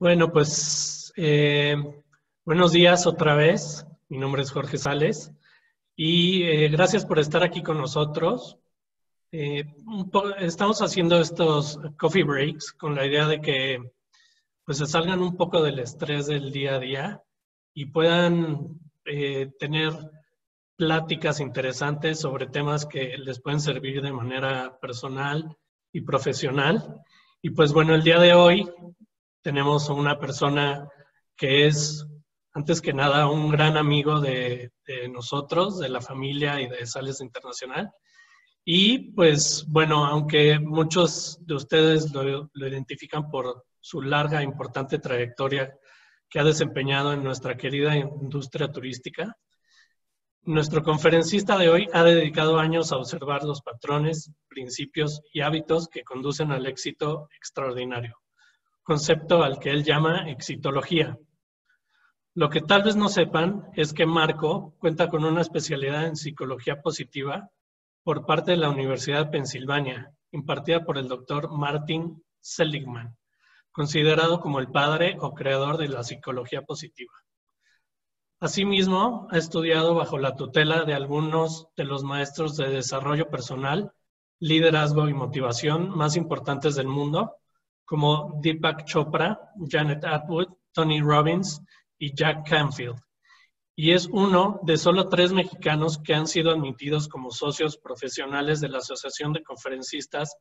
Bueno, pues eh, buenos días otra vez. Mi nombre es Jorge Sales y eh, gracias por estar aquí con nosotros. Eh, estamos haciendo estos coffee breaks con la idea de que pues, se salgan un poco del estrés del día a día y puedan tener pláticas interesantes sobre temas que les pueden servir de manera personal y profesional. Y pues bueno, el día de hoy tenemos una persona que es, antes que nada, un gran amigo de, nosotros, de la familia y de Sales Internacional. Y pues bueno, aunque muchos de ustedes lo, lo, identifican por su larga e importante trayectoria que ha desempeñado en nuestra querida industria turística, nuestro conferencista de hoy ha dedicado años a observar los patrones, principios y hábitos que conducen al éxito extraordinario concepto al que él llama exitología. Lo que tal vez no sepan es que Marco cuenta con una especialidad en psicología positiva por parte de la Universidad de Pensilvania, impartida por el doctor Martin Seligman, considerado como el padre o creador de la psicología positiva. Asimismo, ha estudiado bajo la tutela de algunos de los maestros de desarrollo personal, liderazgo y motivación más importantes del mundo, como Deepak Chopra, Janet Atwood, Tony Robbins y Jack Canfield. Y es uno de solo tres mexicanos que han sido admitidos como socios profesionales de la Asociación de Conferencistas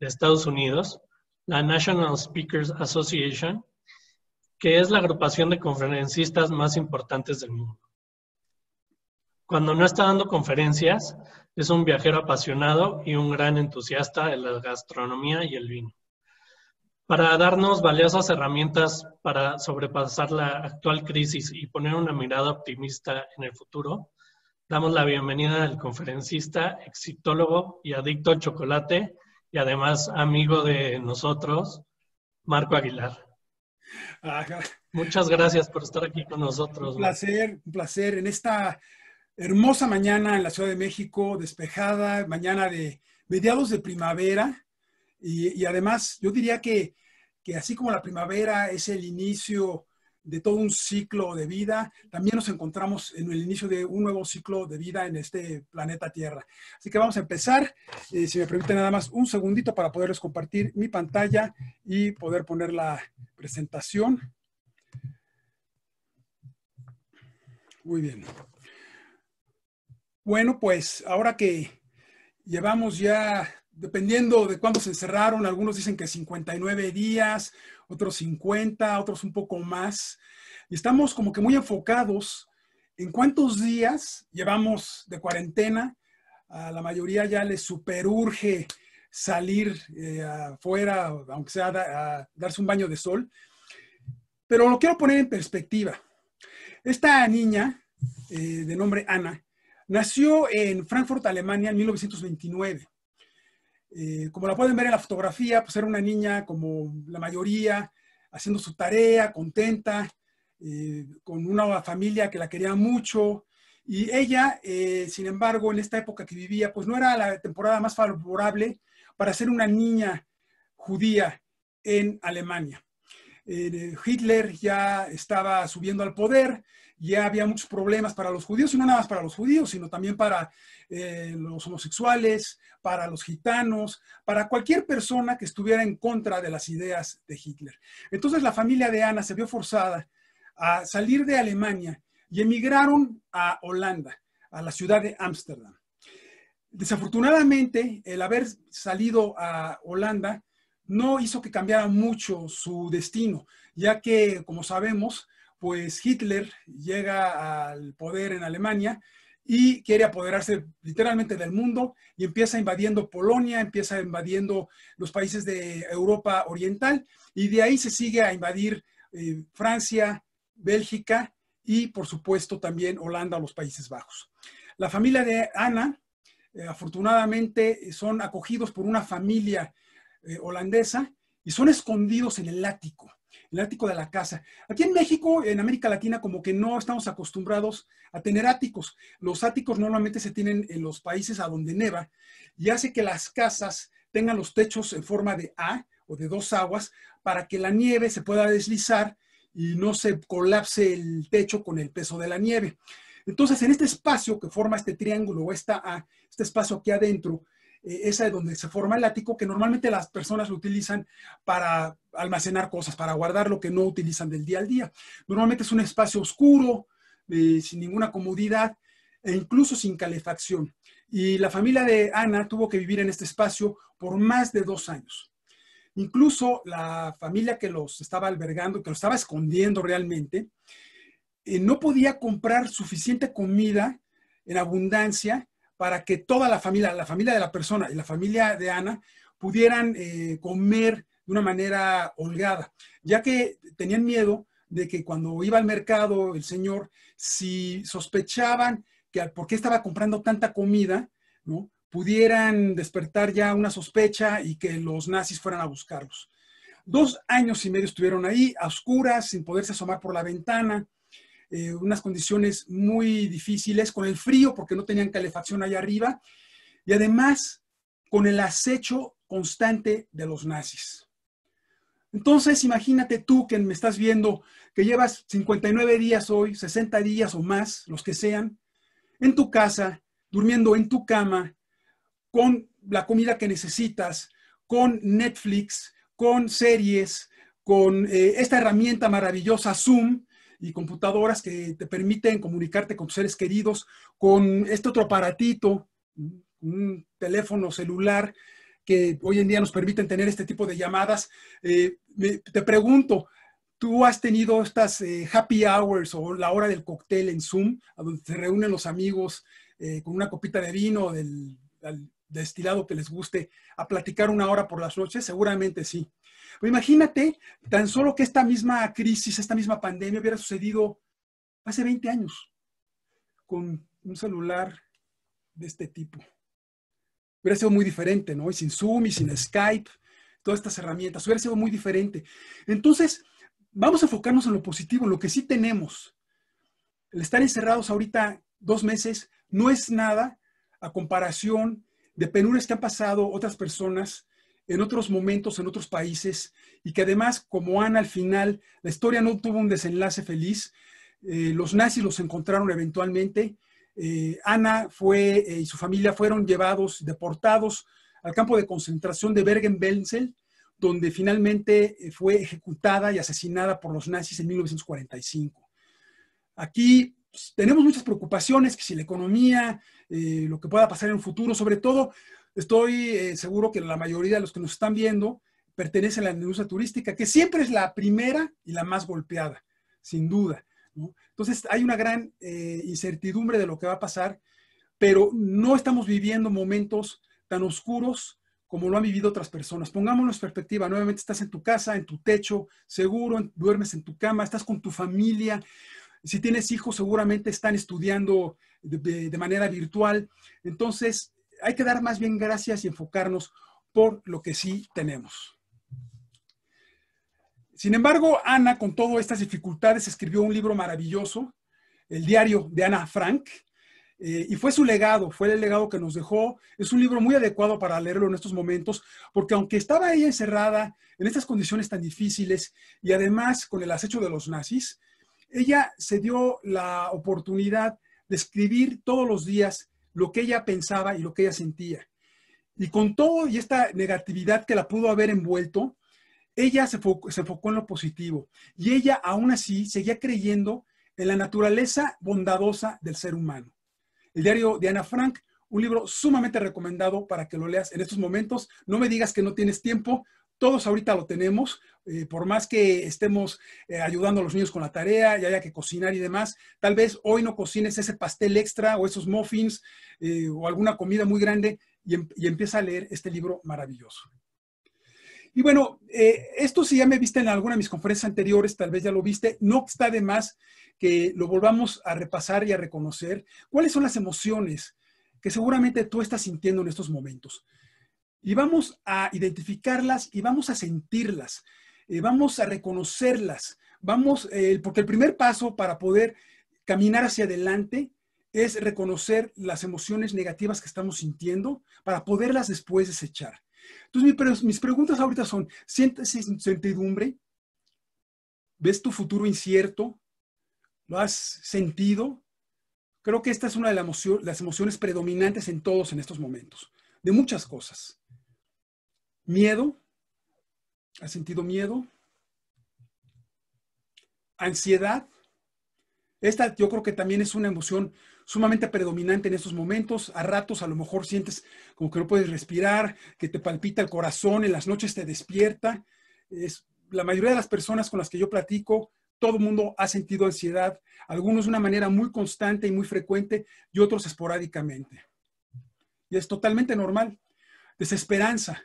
de Estados Unidos, la National Speakers Association, que es la agrupación de conferencistas más importantes del mundo. Cuando no está dando conferencias, es un viajero apasionado y un gran entusiasta de la gastronomía y el vino para darnos valiosas herramientas para sobrepasar la actual crisis y poner una mirada optimista en el futuro, damos la bienvenida al conferencista, exitólogo y adicto al chocolate y además amigo de nosotros, Marco Aguilar. Muchas gracias por estar aquí con nosotros. Un placer, un placer. En esta hermosa mañana en la Ciudad de México, despejada, mañana de mediados de primavera, y, además, yo diría que, así como la primavera es el inicio de todo un ciclo de vida, también nos encontramos en el inicio de un nuevo ciclo de vida en este planeta Tierra. Así que vamos a empezar. Eh, si me permite nada más un segundito para poderles compartir mi pantalla y poder poner la presentación. Muy bien. Bueno, pues ahora que llevamos ya dependiendo de cuándo se encerraron, algunos dicen que 59 días, otros 50, otros un poco más. Y estamos como que muy enfocados en cuántos días llevamos de cuarentena. A la mayoría ya les superurge salir eh, afuera, aunque sea a darse un baño de sol. Pero lo quiero poner en perspectiva. Esta niña, eh, de nombre Ana, nació en Frankfurt, Alemania, en 1929 eh, como la pueden ver en la fotografía, pues era una niña como la mayoría, haciendo su tarea, contenta, eh, con una familia que la quería mucho. Y ella, eh, sin embargo, en esta época que vivía, pues no era la temporada más favorable para ser una niña judía en Alemania. Hitler ya estaba subiendo al poder, ya había muchos problemas para los judíos, y no nada más para los judíos, sino también para eh, los homosexuales, para los gitanos, para cualquier persona que estuviera en contra de las ideas de Hitler. Entonces la familia de Ana se vio forzada a salir de Alemania y emigraron a Holanda, a la ciudad de Ámsterdam. Desafortunadamente, el haber salido a Holanda no hizo que cambiara mucho su destino, ya que, como sabemos, pues Hitler llega al poder en Alemania y quiere apoderarse literalmente del mundo y empieza invadiendo Polonia, empieza invadiendo los países de Europa Oriental y de ahí se sigue a invadir eh, Francia, Bélgica y por supuesto también Holanda los Países Bajos. La familia de Ana, eh, afortunadamente, son acogidos por una familia eh, holandesa y son escondidos en el ático el ático de la casa. Aquí en México, en América Latina, como que no estamos acostumbrados a tener áticos. Los áticos normalmente se tienen en los países a donde neva y hace que las casas tengan los techos en forma de A o de dos aguas para que la nieve se pueda deslizar y no se colapse el techo con el peso de la nieve. Entonces, en este espacio que forma este triángulo o esta este espacio aquí adentro, eh, esa es donde se forma el ático, que normalmente las personas lo utilizan para almacenar cosas, para guardar lo que no utilizan del día al día. Normalmente es un espacio oscuro, eh, sin ninguna comodidad e incluso sin calefacción. Y la familia de Ana tuvo que vivir en este espacio por más de dos años. Incluso la familia que los estaba albergando, que los estaba escondiendo realmente, eh, no podía comprar suficiente comida en abundancia para que toda la familia, la familia de la persona y la familia de Ana pudieran eh, comer de una manera holgada, ya que tenían miedo de que cuando iba al mercado el señor, si sospechaban que por qué estaba comprando tanta comida, ¿no? pudieran despertar ya una sospecha y que los nazis fueran a buscarlos. Dos años y medio estuvieron ahí, a oscuras, sin poderse asomar por la ventana, eh, unas condiciones muy difíciles, con el frío porque no tenían calefacción allá arriba, y además con el acecho constante de los nazis. Entonces, imagínate tú que me estás viendo, que llevas 59 días hoy, 60 días o más, los que sean, en tu casa, durmiendo en tu cama, con la comida que necesitas, con Netflix, con series, con eh, esta herramienta maravillosa Zoom, y computadoras que te permiten comunicarte con seres queridos, con este otro aparatito, un teléfono celular que hoy en día nos permiten tener este tipo de llamadas. Eh, te pregunto, ¿tú has tenido estas eh, happy hours o la hora del cóctel en Zoom, a donde se reúnen los amigos eh, con una copita de vino del destilado que les guste, a platicar una hora por las noches? Seguramente sí. Pues imagínate tan solo que esta misma crisis, esta misma pandemia hubiera sucedido hace 20 años con un celular de este tipo. Hubiera sido muy diferente, ¿no? Y sin Zoom y sin Skype, todas estas herramientas, hubiera sido muy diferente. Entonces, vamos a enfocarnos en lo positivo, en lo que sí tenemos. El estar encerrados ahorita dos meses no es nada a comparación de penurias que han pasado otras personas en otros momentos, en otros países, y que además, como Ana al final, la historia no tuvo un desenlace feliz. Eh, los nazis los encontraron eventualmente. Eh, Ana fue eh, y su familia fueron llevados, deportados al campo de concentración de Bergen-Belsen, donde finalmente fue ejecutada y asesinada por los nazis en 1945. Aquí pues, tenemos muchas preocupaciones, que si la economía, lo que pueda pasar en el futuro, sobre todo Estoy eh, seguro que la mayoría de los que nos están viendo pertenecen a la industria turística, que siempre es la primera y la más golpeada, sin duda. Entonces hay una gran eh, incertidumbre de lo que va a pasar, pero no estamos viviendo momentos tan oscuros como lo han vivido otras personas. Pongámonos en perspectiva, nuevamente estás en tu casa, en tu techo, seguro, duermes en tu cama, estás con tu familia. Si tienes hijos, seguramente están estudiando de manera virtual. Entonces, hay que dar más bien gracias y enfocarnos por lo que sí tenemos. Sin embargo, Ana, con todas estas dificultades, escribió un libro maravilloso, el diario de Ana Frank, eh, y fue su legado, fue el legado que nos dejó. Es un libro muy adecuado para leerlo en estos momentos, porque aunque estaba ella encerrada en estas condiciones tan difíciles y además con el acecho de los nazis, ella se dio la oportunidad de escribir todos los días lo que ella pensaba y lo que ella sentía. Y con todo y esta negatividad que la pudo haber envuelto, ella se, se enfocó en lo positivo y ella aún así seguía creyendo en la naturaleza bondadosa del ser humano. El diario de Ana Frank, un libro sumamente recomendado para que lo leas en estos momentos. No me digas que no tienes tiempo todos ahorita lo tenemos, eh, por más que estemos eh, ayudando a los niños con la tarea y haya que cocinar y demás, tal vez hoy no cocines ese pastel extra o esos muffins eh, o alguna comida muy grande y, em-, y, empieza a leer este libro maravilloso. Y bueno, esto si ya me viste en alguna de mis conferencias anteriores, tal vez ya lo viste, no está de más que lo volvamos a repasar y a reconocer cuáles son las emociones que seguramente tú estás sintiendo en estos momentos. Y vamos a identificarlas y vamos a sentirlas, eh, vamos a reconocerlas, vamos, eh, porque el primer paso para poder caminar hacia adelante es reconocer las emociones negativas que estamos sintiendo para poderlas después desechar. Entonces, mis preguntas ahorita son, ¿sientes incertidumbre? ¿Ves tu futuro incierto? ¿Lo has sentido? Creo que esta es una de las emociones predominantes en todos en estos momentos, de muchas cosas. Miedo. ¿Has sentido miedo? Ansiedad. Esta yo creo que también es una emoción sumamente predominante en estos momentos. A ratos a lo mejor sientes como que no puedes respirar, que te palpita el corazón, en las noches te despierta. Es, la mayoría de las personas con las que yo platico, todo el mundo ha sentido ansiedad, algunos de una manera muy constante y muy frecuente y otros esporádicamente. Y es totalmente normal. Desesperanza.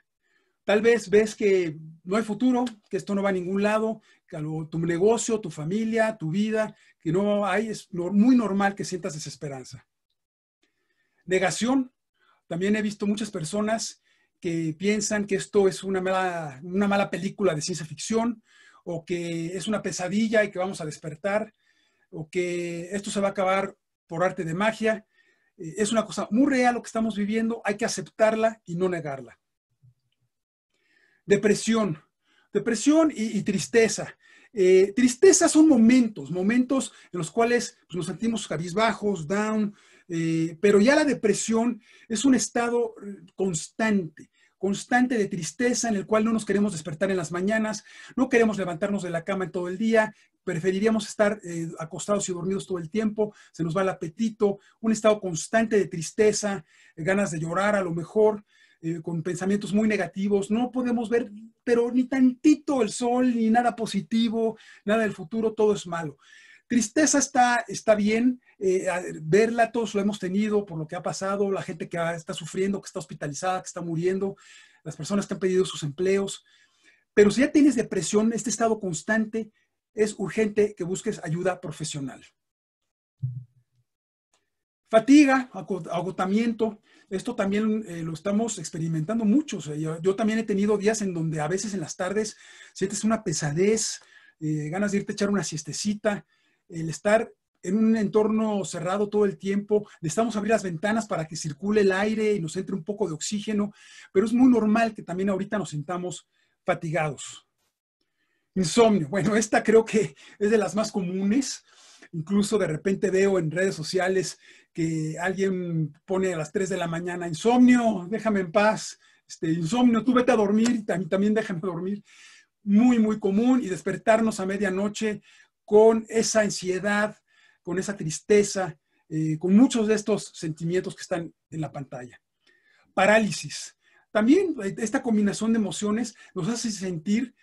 Tal vez ves que no hay futuro, que esto no va a ningún lado, que tu negocio, tu familia, tu vida, que no hay, es muy normal que sientas desesperanza. Negación. También he visto muchas personas que piensan que esto es una mala, una mala película de ciencia ficción o que es una pesadilla y que vamos a despertar o que esto se va a acabar por arte de magia. Eh, es una cosa muy real lo que estamos viviendo, hay que aceptarla y no negarla. Depresión, depresión y, tristeza. Eh, tristeza son momentos, momentos en los cuales pues, nos sentimos cabizbajos, down, eh, pero ya la depresión es un estado eh, constante, constante de tristeza en el cual no nos queremos despertar en las mañanas, no queremos levantarnos de la cama en todo el día, preferiríamos estar acostados y dormidos todo el tiempo, se nos va el apetito, un estado constante de tristeza, ganas de llorar a lo mejor, eh, con pensamientos muy negativos, no podemos ver, pero ni tantito el sol, ni nada positivo, nada del futuro, todo es malo. Tristeza está, está bien, eh, verla, todos lo hemos tenido por lo que ha pasado, la gente que está sufriendo, que está hospitalizada, que está muriendo, las personas que han perdido sus empleos. Pero si ya tienes depresión, este estado constante, es urgente que busques ayuda profesional. Fatiga, agotamiento, esto también eh, lo estamos experimentando muchos. yo, también he tenido días en donde a veces en las tardes sientes una pesadez, eh, ganas de irte a echar una siestecita, el estar en un entorno cerrado todo el tiempo, necesitamos abrir las ventanas para que circule el aire y nos entre un poco de oxígeno, pero es muy normal que también ahorita nos sentamos fatigados. Insomnio, bueno, esta creo que es de las más comunes. Incluso de repente veo en redes sociales que alguien pone a las 3 de la mañana, insomnio, déjame en paz, este, insomnio, tú vete a dormir, también déjame dormir. Muy, muy común y despertarnos a medianoche con esa ansiedad, con esa tristeza, eh, con muchos de estos sentimientos que están en la pantalla. Parálisis. También eh, esta combinación de emociones nos hace sentir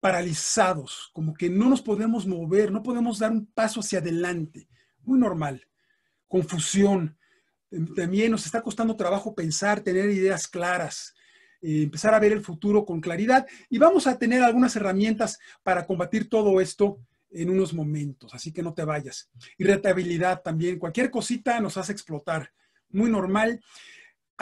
paralizados, como que no nos podemos mover, no podemos dar un paso hacia adelante. Muy normal. Confusión. Em, también nos está costando trabajo pensar, tener ideas claras, eh, empezar a ver el futuro con claridad. Y vamos a tener algunas herramientas para combatir todo esto en unos momentos, así que no te vayas. Irritabilidad también, cualquier cosita nos hace explotar. Muy normal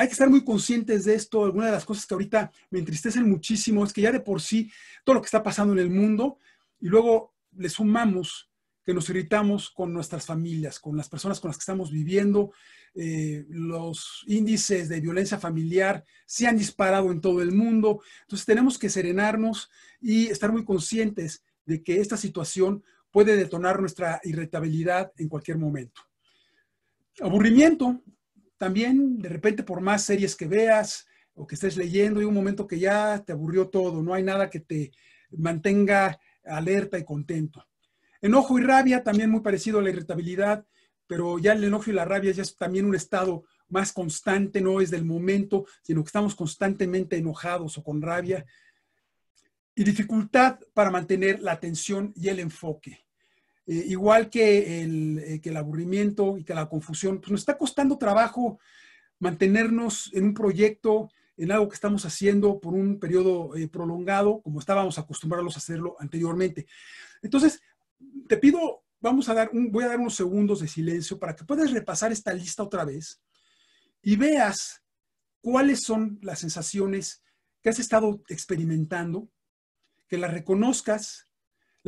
hay que estar muy conscientes de esto. Algunas de las cosas que ahorita me entristecen muchísimo es que ya de por sí todo lo que está pasando en el mundo y luego le sumamos que nos irritamos con nuestras familias, con las personas con las que estamos viviendo. Eh, los índices de violencia familiar se han disparado en todo el mundo. Entonces tenemos que serenarnos y estar muy conscientes de que esta situación puede detonar nuestra irritabilidad en cualquier momento. Aburrimiento, también de repente por más series que veas o que estés leyendo, hay un momento que ya te aburrió todo, no hay nada que te mantenga alerta y contento. Enojo y rabia, también muy parecido a la irritabilidad, pero ya el enojo y la rabia ya es también un estado más constante, no es del momento, sino que estamos constantemente enojados o con rabia. Y dificultad para mantener la atención y el enfoque. Eh, igual eh, que el, aburrimiento y que la confusión, pues nos está costando trabajo mantenernos en un proyecto, en algo que estamos haciendo por un periodo eh, prolongado, como estábamos acostumbrados a hacerlo anteriormente. Entonces, te pido, vamos a dar, un, voy a dar unos segundos de silencio para que puedas repasar esta lista otra vez y veas cuáles son las sensaciones que has estado experimentando, que las reconozcas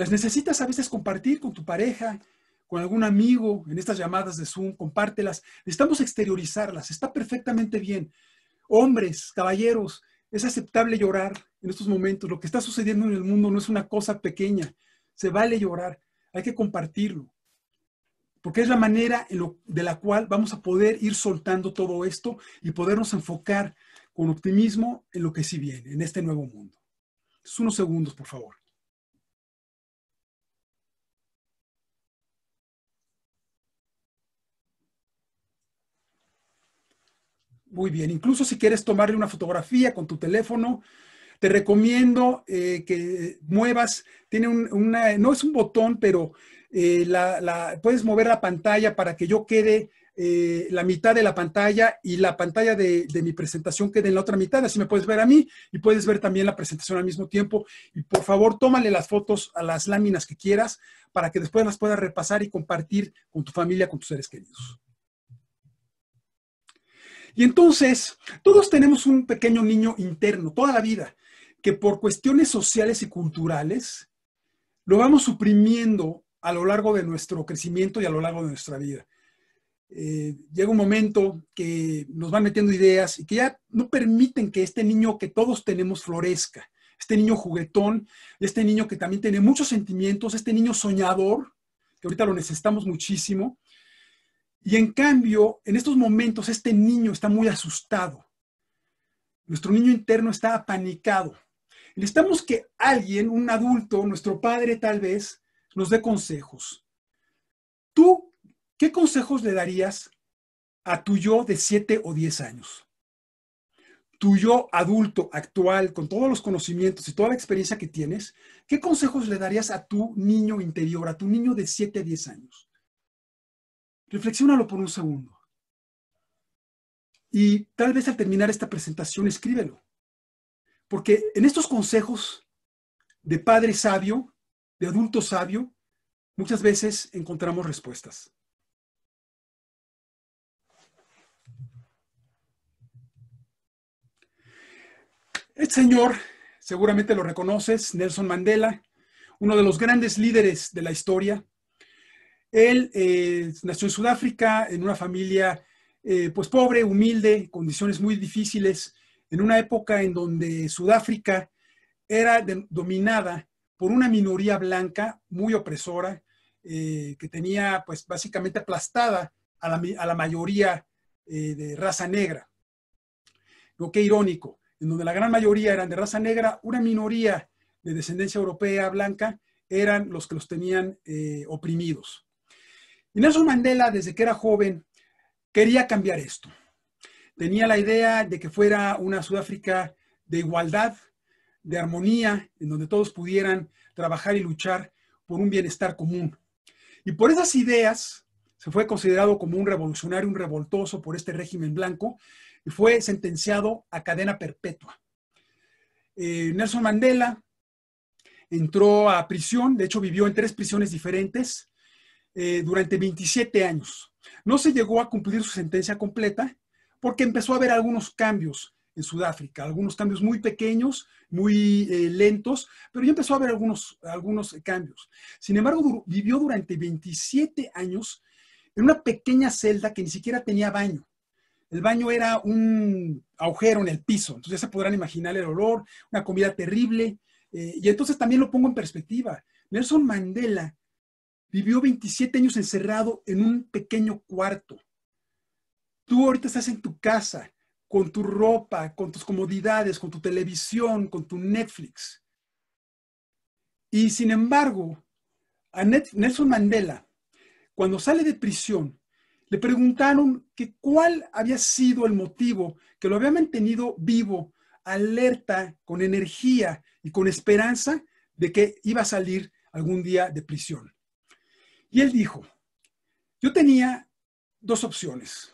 las necesitas a veces compartir con tu pareja, con algún amigo, en estas llamadas de Zoom, compártelas. Necesitamos exteriorizarlas, está perfectamente bien. Hombres, caballeros, es aceptable llorar en estos momentos. Lo que está sucediendo en el mundo no es una cosa pequeña. Se vale llorar, hay que compartirlo. Porque es la manera de la cual vamos a poder ir soltando todo esto y podernos enfocar con optimismo en lo que sí viene, en este nuevo mundo. unos segundos, por favor. Muy bien, incluso si quieres tomarle una fotografía con tu teléfono, te recomiendo eh, que muevas, tiene un, una, no es un botón, pero eh, la, puedes mover la pantalla para que yo quede eh, la mitad de la pantalla y la pantalla de, de, mi presentación quede en la otra mitad, así me puedes ver a mí y puedes ver también la presentación al mismo tiempo. Y por favor, tómale las fotos a las láminas que quieras para que después las puedas repasar y compartir con tu familia, con tus seres queridos. Y entonces, todos tenemos un pequeño niño interno toda la vida, que por cuestiones sociales y culturales lo vamos suprimiendo a lo largo de nuestro crecimiento y a lo largo de nuestra vida. Eh, llega un momento que nos van metiendo ideas y que ya no permiten que este niño que todos tenemos florezca, este niño juguetón, este niño que también tiene muchos sentimientos, este niño soñador, que ahorita lo necesitamos muchísimo, y en cambio, en estos momentos, este niño está muy asustado. Nuestro niño interno está apanicado. Necesitamos que alguien, un adulto, nuestro padre tal vez, nos dé consejos. ¿Tú qué consejos le darías a tu yo de 7 o 10 años? Tu yo adulto, actual, con todos los conocimientos y toda la experiencia que tienes, ¿qué consejos le darías a tu niño interior, a tu niño de 7 a 10 años? Reflexiónalo por un segundo. Y tal vez al terminar esta presentación escríbelo. Porque en estos consejos de padre sabio, de adulto sabio, muchas veces encontramos respuestas. El este señor, seguramente lo reconoces, Nelson Mandela, uno de los grandes líderes de la historia, él eh, nació en Sudáfrica, en una familia eh, pues pobre, humilde, en condiciones muy difíciles, en una época en donde Sudáfrica era dominada por una minoría blanca muy opresora, eh, que tenía pues básicamente aplastada a la, a la mayoría de raza negra. Lo que irónico, en donde la gran mayoría eran de raza negra, una minoría de descendencia europea blanca eran los que los tenían oprimidos. Y Nelson Mandela, desde que era joven, quería cambiar esto. Tenía la idea de que fuera una Sudáfrica de igualdad, de armonía, en donde todos pudieran trabajar y luchar por un bienestar común. Y por esas ideas se fue considerado como un revolucionario, un revoltoso por este régimen blanco y fue sentenciado a cadena perpetua. Eh, Nelson Mandela entró a prisión, de hecho vivió en tres prisiones diferentes, eh, durante 27 años. No se llegó a cumplir su sentencia completa porque empezó a haber algunos cambios en Sudáfrica, algunos cambios muy pequeños, muy eh, lentos, pero ya empezó a haber algunos, algunos cambios. Sin embargo, vivió durante 27 años en una pequeña celda que ni siquiera tenía baño. El baño era un agujero en el piso, entonces ya se podrán imaginar el olor, una comida terrible. Eh, y entonces también lo pongo en perspectiva. Nelson Mandela Vivió 27 años encerrado en un pequeño cuarto. Tú ahorita estás en tu casa, con tu ropa, con tus comodidades, con tu televisión, con tu Netflix. Y sin embargo, a Nelson Mandela, cuando sale de prisión, le preguntaron cuál había sido el motivo que lo había mantenido vivo, alerta, con energía y con esperanza de que iba a salir algún día de prisión. Y él dijo, yo tenía dos opciones.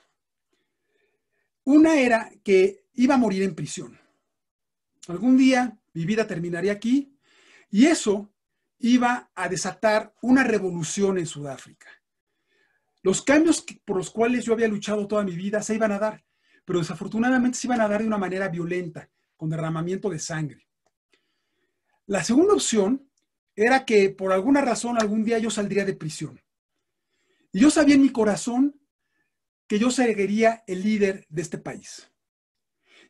Una era que iba a morir en prisión. Algún día mi vida terminaría aquí y eso iba a desatar una revolución en Sudáfrica. Los cambios por los cuales yo había luchado toda mi vida se iban a dar, pero desafortunadamente se iban a dar de una manera violenta, con derramamiento de sangre. La segunda opción era que por alguna razón algún día yo saldría de prisión. Y yo sabía en mi corazón que yo sería el líder de este país.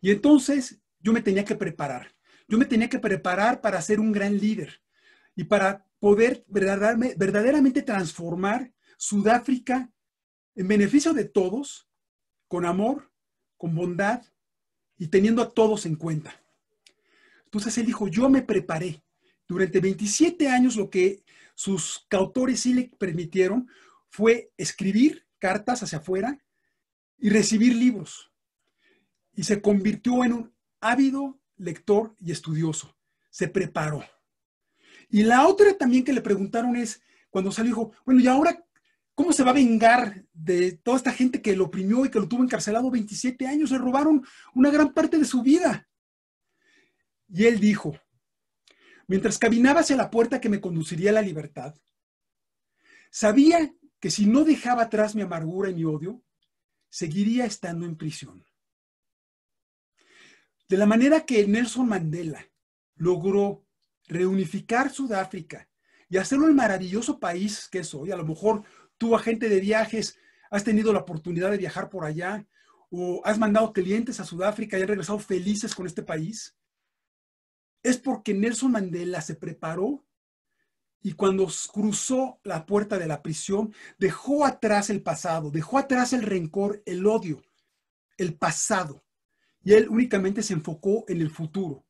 Y entonces yo me tenía que preparar. Yo me tenía que preparar para ser un gran líder y para poder verdaderamente transformar Sudáfrica en beneficio de todos, con amor, con bondad y teniendo a todos en cuenta. Entonces él dijo, yo me preparé, durante 27 años lo que sus cautores sí le permitieron fue escribir cartas hacia afuera y recibir libros. Y se convirtió en un ávido lector y estudioso. Se preparó. Y la otra también que le preguntaron es, cuando salió, dijo, bueno, ¿y ahora cómo se va a vengar de toda esta gente que lo oprimió y que lo tuvo encarcelado 27 años? Se robaron una gran parte de su vida. Y él dijo, Mientras caminaba hacia la puerta que me conduciría a la libertad, sabía que si no dejaba atrás mi amargura y mi odio, seguiría estando en prisión. De la manera que Nelson Mandela logró reunificar Sudáfrica y hacerlo el maravilloso país que es hoy, a lo mejor tú, agente de viajes, has tenido la oportunidad de viajar por allá o has mandado clientes a Sudáfrica y han regresado felices con este país es porque Nelson Mandela se preparó y cuando cruzó la puerta de la prisión, dejó atrás el pasado, dejó atrás el rencor, el odio, el pasado. Y él únicamente se enfocó en el futuro.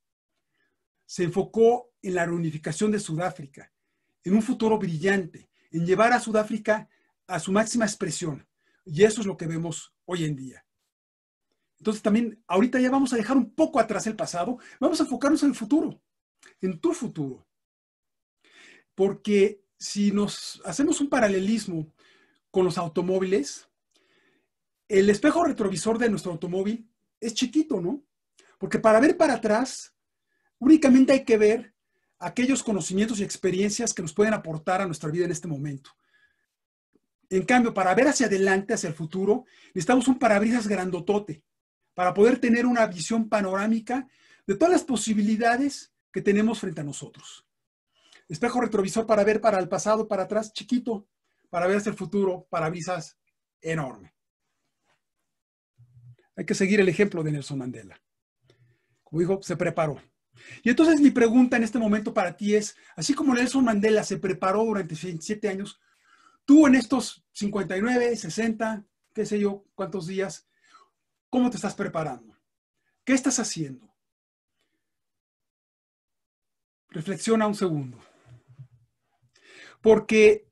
Se enfocó en la reunificación de Sudáfrica, en un futuro brillante, en llevar a Sudáfrica a su máxima expresión. Y eso es lo que vemos hoy en día. Entonces también ahorita ya vamos a dejar un poco atrás el pasado, vamos a enfocarnos en el futuro, en tu futuro. Porque si nos hacemos un paralelismo con los automóviles, el espejo retrovisor de nuestro automóvil es chiquito, ¿no? Porque para ver para atrás, únicamente hay que ver aquellos conocimientos y experiencias que nos pueden aportar a nuestra vida en este momento. En cambio, para ver hacia adelante, hacia el futuro, necesitamos un parabrisas grandotote para poder tener una visión panorámica de todas las posibilidades que tenemos frente a nosotros. Espejo retrovisor para ver para el pasado, para atrás, chiquito, para ver hacia el futuro, para brisas enorme. Hay que seguir el ejemplo de Nelson Mandela. Como dijo, se preparó. Y entonces mi pregunta en este momento para ti es, así como Nelson Mandela se preparó durante 27 años, tú en estos 59, 60, qué sé yo, cuántos días, ¿Cómo te estás preparando? ¿Qué estás haciendo? Reflexiona un segundo. Porque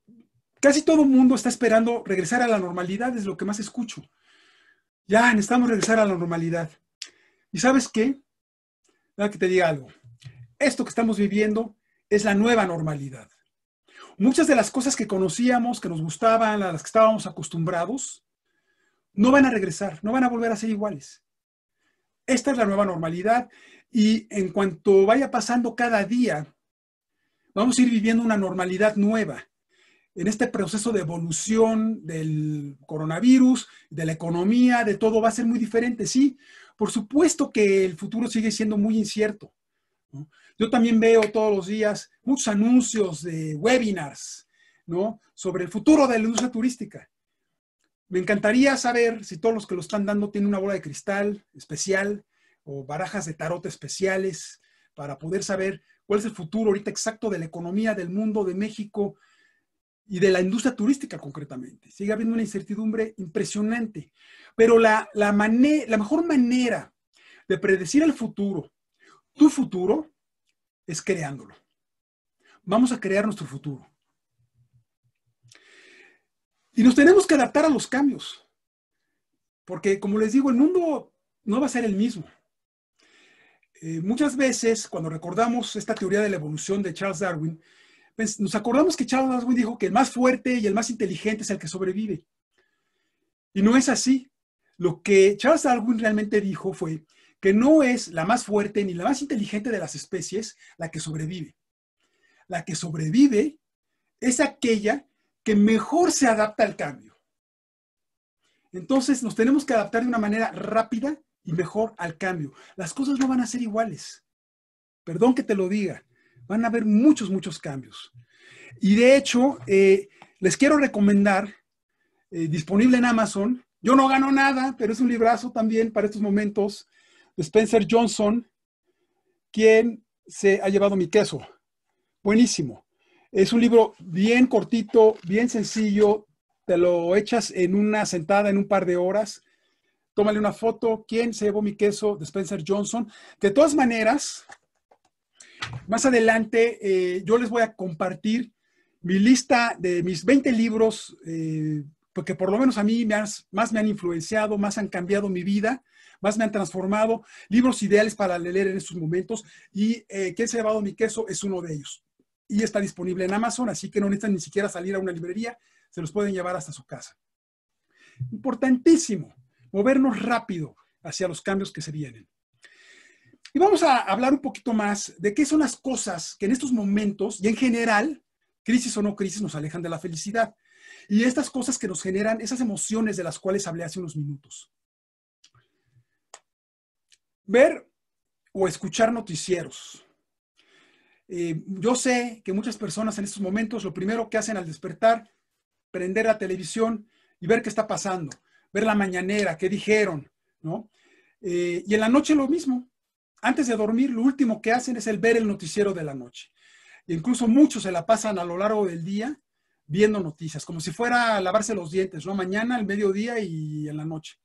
casi todo el mundo está esperando regresar a la normalidad, es lo que más escucho. Ya, necesitamos regresar a la normalidad. ¿Y sabes qué? Nada que te diga algo. Esto que estamos viviendo es la nueva normalidad. Muchas de las cosas que conocíamos, que nos gustaban, a las que estábamos acostumbrados, no van a regresar, no van a volver a ser iguales. Esta es la nueva normalidad y en cuanto vaya pasando cada día, vamos a ir viviendo una normalidad nueva. En este proceso de evolución del coronavirus, de la economía, de todo, va a ser muy diferente, sí. Por supuesto que el futuro sigue siendo muy incierto. Yo también veo todos los días muchos anuncios de webinars, ¿no? Sobre el futuro de la industria turística. Me encantaría saber si todos los que lo están dando tienen una bola de cristal especial o barajas de tarot especiales para poder saber cuál es el futuro ahorita exacto de la economía del mundo, de México y de la industria turística concretamente. Sigue habiendo una incertidumbre impresionante, pero la, la mejor manera de predecir el futuro, tu futuro, es creándolo. Vamos a crear nuestro futuro. Y nos tenemos que adaptar a los cambios, porque como les digo, el mundo no va a ser el mismo. Eh, muchas veces, cuando recordamos esta teoría de la evolución de Charles Darwin, pues, nos acordamos que Charles Darwin dijo que el más fuerte y el más inteligente es el que sobrevive. Y no es así. Lo que Charles Darwin realmente dijo fue que no es la más fuerte ni la más inteligente de las especies la que sobrevive. La que sobrevive es aquella que mejor se adapta al cambio. Entonces nos tenemos que adaptar de una manera rápida y mejor al cambio. Las cosas no van a ser iguales. Perdón que te lo diga. Van a haber muchos, muchos cambios. Y de hecho, eh, les quiero recomendar, eh, disponible en Amazon, yo no gano nada, pero es un librazo también para estos momentos, de Spencer Johnson, quien se ha llevado mi queso. Buenísimo. Es un libro bien cortito, bien sencillo, te lo echas en una sentada, en un par de horas. Tómale una foto. ¿Quién se llevó mi queso? De Spencer Johnson. De todas maneras, más adelante eh, yo les voy a compartir mi lista de mis 20 libros, eh, porque por lo menos a mí me más me han influenciado, más han cambiado mi vida, más me han transformado. Libros ideales para leer en estos momentos y eh, ¿Quién se llevó llevado mi queso? es uno de ellos y está disponible en Amazon, así que no necesitan ni siquiera salir a una librería, se los pueden llevar hasta su casa. Importantísimo, movernos rápido hacia los cambios que se vienen. Y vamos a hablar un poquito más de qué son las cosas que en estos momentos y en general, crisis o no crisis, nos alejan de la felicidad. Y estas cosas que nos generan esas emociones de las cuales hablé hace unos minutos. Ver o escuchar noticieros, eh, yo sé que muchas personas en estos momentos lo primero que hacen al despertar, prender la televisión y ver qué está pasando, ver la mañanera, qué dijeron, ¿no? Eh, y en la noche lo mismo. Antes de dormir, lo último que hacen es el ver el noticiero de la noche. incluso muchos se la pasan a lo largo del día viendo noticias, como si fuera a lavarse los dientes, ¿no? Mañana, al mediodía y en la noche.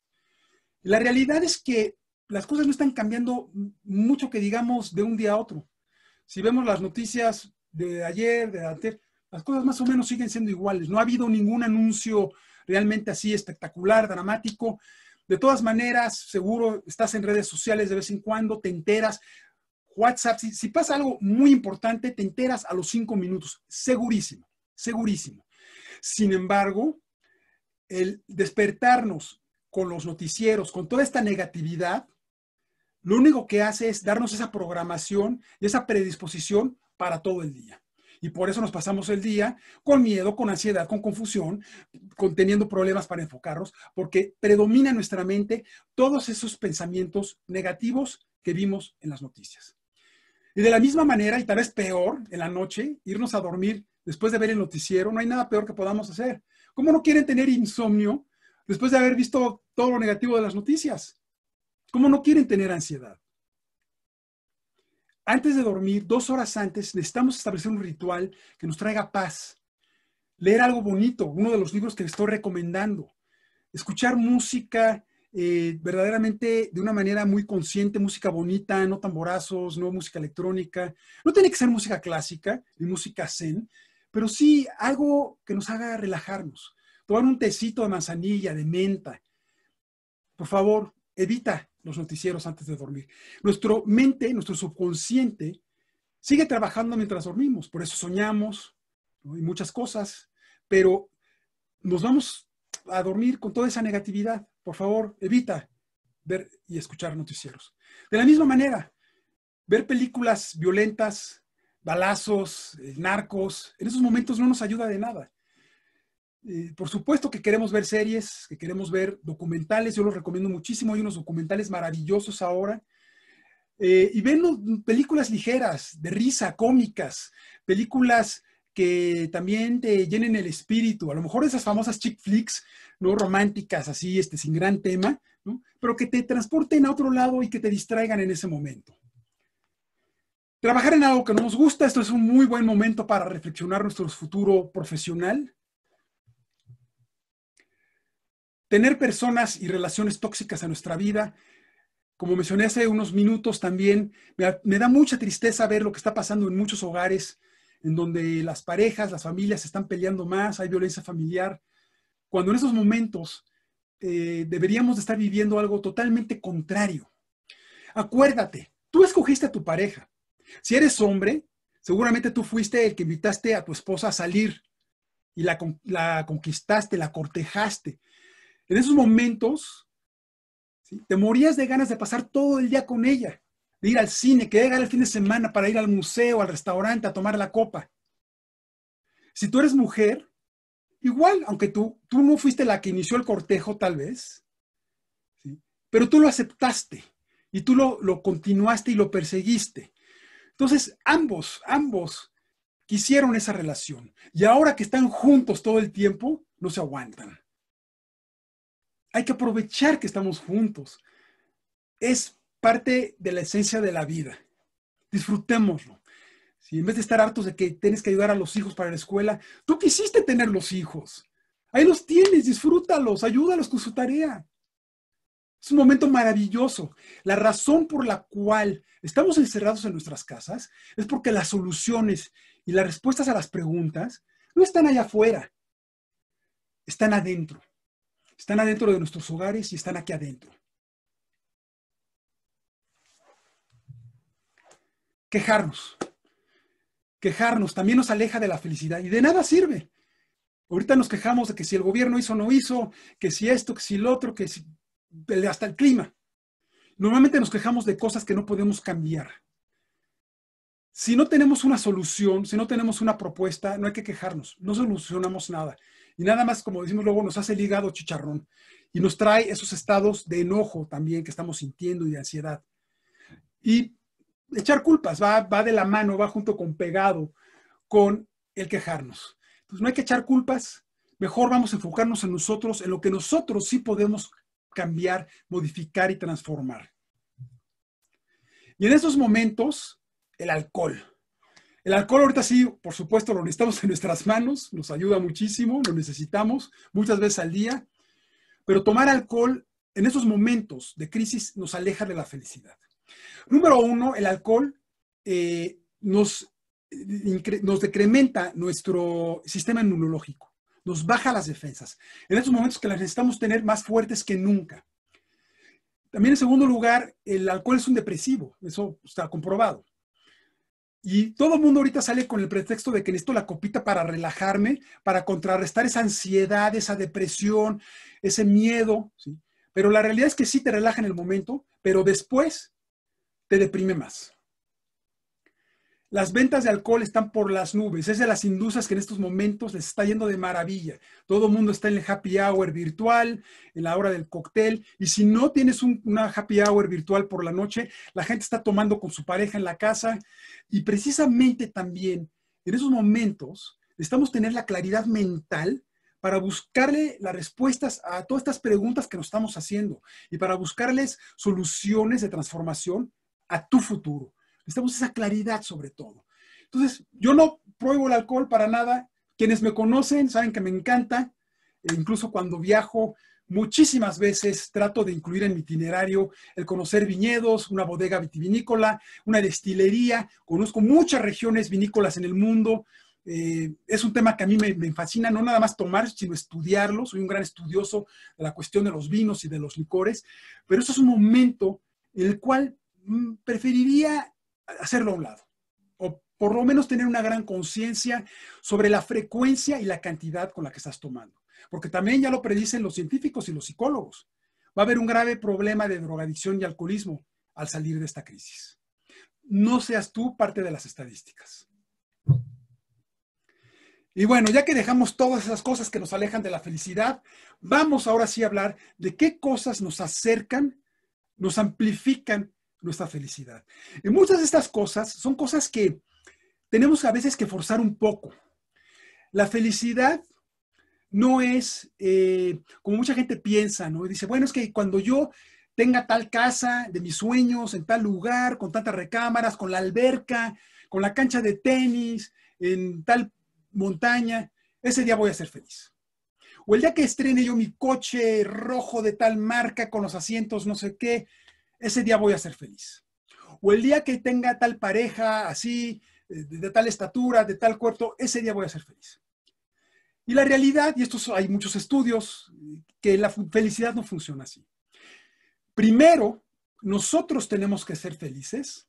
La realidad es que las cosas no están cambiando mucho que digamos de un día a otro. Si vemos las noticias de ayer, de antes, las cosas más o menos siguen siendo iguales. No ha habido ningún anuncio realmente así espectacular, dramático. De todas maneras, seguro estás en redes sociales de vez en cuando, te enteras. WhatsApp, si, si pasa algo muy importante, te enteras a los cinco minutos, segurísimo, segurísimo. Sin embargo, el despertarnos con los noticieros, con toda esta negatividad, lo único que hace es darnos esa programación y esa predisposición para todo el día. Y por eso nos pasamos el día con miedo, con ansiedad, con confusión, con, teniendo problemas para enfocarnos, porque predomina en nuestra mente todos esos pensamientos negativos que vimos en las noticias. Y de la misma manera, y tal vez peor, en la noche, irnos a dormir después de ver el noticiero, no hay nada peor que podamos hacer. ¿Cómo no quieren tener insomnio después de haber visto todo lo negativo de las noticias? como no quieren tener ansiedad. Antes de dormir, dos horas antes, necesitamos establecer un ritual que nos traiga paz. Leer algo bonito, uno de los libros que les estoy recomendando. Escuchar música eh, verdaderamente de una manera muy consciente, música bonita, no tamborazos, no música electrónica. No tiene que ser música clásica ni música zen, pero sí algo que nos haga relajarnos. Tomar un tecito de manzanilla, de menta. Por favor, evita los noticieros antes de dormir. Nuestro mente, nuestro subconsciente, sigue trabajando mientras dormimos, por eso soñamos y muchas cosas, pero nos vamos a dormir con toda esa negatividad. Por favor, evita ver y escuchar noticieros. De la misma manera, ver películas violentas, balazos, eh, narcos, en esos momentos no nos ayuda de nada. Eh, por supuesto que queremos ver series, que queremos ver documentales, yo los recomiendo muchísimo, hay unos documentales maravillosos ahora. Eh, y ven mm, películas ligeras, de risa, cómicas, películas que también te llenen el espíritu, a lo mejor esas famosas chick flicks, no románticas, así, este, sin gran tema, pero que te transporten a otro lado y que te distraigan en ese momento. Trabajar en algo que no nos gusta, esto es un muy buen momento para reflexionar nuestro futuro profesional, Tener personas y relaciones tóxicas a nuestra vida, como mencioné hace unos minutos también, me, da mucha tristeza ver lo que está pasando en muchos hogares, en donde las parejas, las familias están peleando más, hay violencia familiar, cuando en esos momentos eh, deberíamos de estar viviendo algo totalmente contrario. Acuérdate, tú escogiste a tu pareja. Si eres hombre, seguramente tú fuiste el que invitaste a tu esposa a salir y la conquistaste, la cortejaste, en esos momentos, ¿sí? te morías de ganas de pasar todo el día con ella, de ir al cine, que llegar el fin de semana para ir al museo, al restaurante, a tomar la copa. Si tú eres mujer, igual, aunque tú, tú no fuiste la que inició el cortejo tal vez, pero tú lo aceptaste y tú lo, lo continuaste y lo perseguiste. Entonces, ambos, ambos quisieron esa relación. Y ahora que están juntos todo el tiempo, no se aguantan. Hay que aprovechar que estamos juntos. Es parte de la esencia de la vida. Disfrutémoslo. Si en vez de estar hartos de que tienes que ayudar a los hijos para la escuela, tú quisiste tener los hijos. Ahí los tienes, disfrútalos, ayúdalos con su tarea. Es un momento maravilloso. La razón por la cual estamos encerrados en nuestras casas es porque las soluciones y las respuestas a las preguntas no están allá afuera, están adentro. Están adentro de nuestros hogares y están aquí adentro. Quejarnos. Quejarnos también nos aleja de la felicidad y de nada sirve. Ahorita nos quejamos de que si el gobierno hizo o no hizo, que si esto, que si lo otro, que si hasta el clima. Normalmente nos quejamos de cosas que no podemos cambiar. Si no tenemos una solución, si no tenemos una propuesta, no hay que quejarnos, no solucionamos nada. Y nada más, como decimos luego, nos hace el hígado chicharrón y nos trae esos estados de enojo también que estamos sintiendo y de ansiedad. Y echar culpas va, va de la mano, va junto con pegado con el quejarnos. Entonces no hay que echar culpas, mejor vamos a enfocarnos en nosotros, en lo que nosotros sí podemos cambiar, modificar y transformar. Y en esos momentos, el alcohol. El alcohol ahorita sí, por supuesto, lo necesitamos en nuestras manos, nos ayuda muchísimo, lo necesitamos muchas veces al día, pero tomar alcohol en esos momentos de crisis nos aleja de la felicidad. Número uno, el alcohol eh, nos, eh, nos decrementa nuestro sistema inmunológico, nos baja las defensas, en esos momentos que las necesitamos tener más fuertes que nunca. También en segundo lugar, el alcohol es un depresivo, eso está comprobado. Y todo el mundo ahorita sale con el pretexto de que necesito la copita para relajarme, para contrarrestar esa ansiedad, esa depresión, ese miedo. Pero la realidad es que sí te relaja en el momento, pero después te deprime más. Las ventas de alcohol están por las nubes. Es de las industrias que en estos momentos les está yendo de maravilla. Todo el mundo está en el happy hour virtual, en la hora del cóctel. Y si no tienes un, una happy hour virtual por la noche, la gente está tomando con su pareja en la casa. Y precisamente también en esos momentos necesitamos tener la claridad mental para buscarle las respuestas a todas estas preguntas que nos estamos haciendo y para buscarles soluciones de transformación a tu futuro Necesitamos esa claridad sobre todo. Entonces, yo no pruebo el alcohol para nada. Quienes me conocen saben que me encanta. E incluso cuando viajo, muchísimas veces trato de incluir en mi itinerario el conocer viñedos, una bodega vitivinícola, una destilería. Conozco muchas regiones vinícolas en el mundo. Eh, es un tema que a mí me, me, fascina, no nada más tomar, sino estudiarlo. Soy un gran estudioso de la cuestión de los vinos y de los licores, pero eso es un momento en el cual mm, preferiría hacerlo a un lado, o por lo menos tener una gran conciencia sobre la frecuencia y la cantidad con la que estás tomando, porque también ya lo predicen los científicos y los psicólogos. Va a haber un grave problema de drogadicción y alcoholismo al salir de esta crisis. No seas tú parte de las estadísticas. Y bueno, ya que dejamos todas esas cosas que nos alejan de la felicidad, vamos ahora sí a hablar de qué cosas nos acercan, nos amplifican nuestra felicidad. Y muchas de estas cosas son cosas que tenemos a veces que forzar un poco. La felicidad no es eh, como mucha gente piensa, ¿no? dice, bueno, es que cuando yo tenga tal casa de mis sueños, en tal lugar, con tantas recámaras, con la alberca, con la cancha de tenis, en tal montaña, ese día voy a ser feliz. O el día que estrene yo mi coche rojo de tal marca con los asientos, no sé qué, ese día voy a ser feliz. O el día que tenga tal pareja, así, eh, de, tal estatura, de tal cuerpo, ese día voy a ser feliz. Y la realidad, y estos hay muchos estudios, que la felicidad no funciona así. Primero, nosotros tenemos que ser felices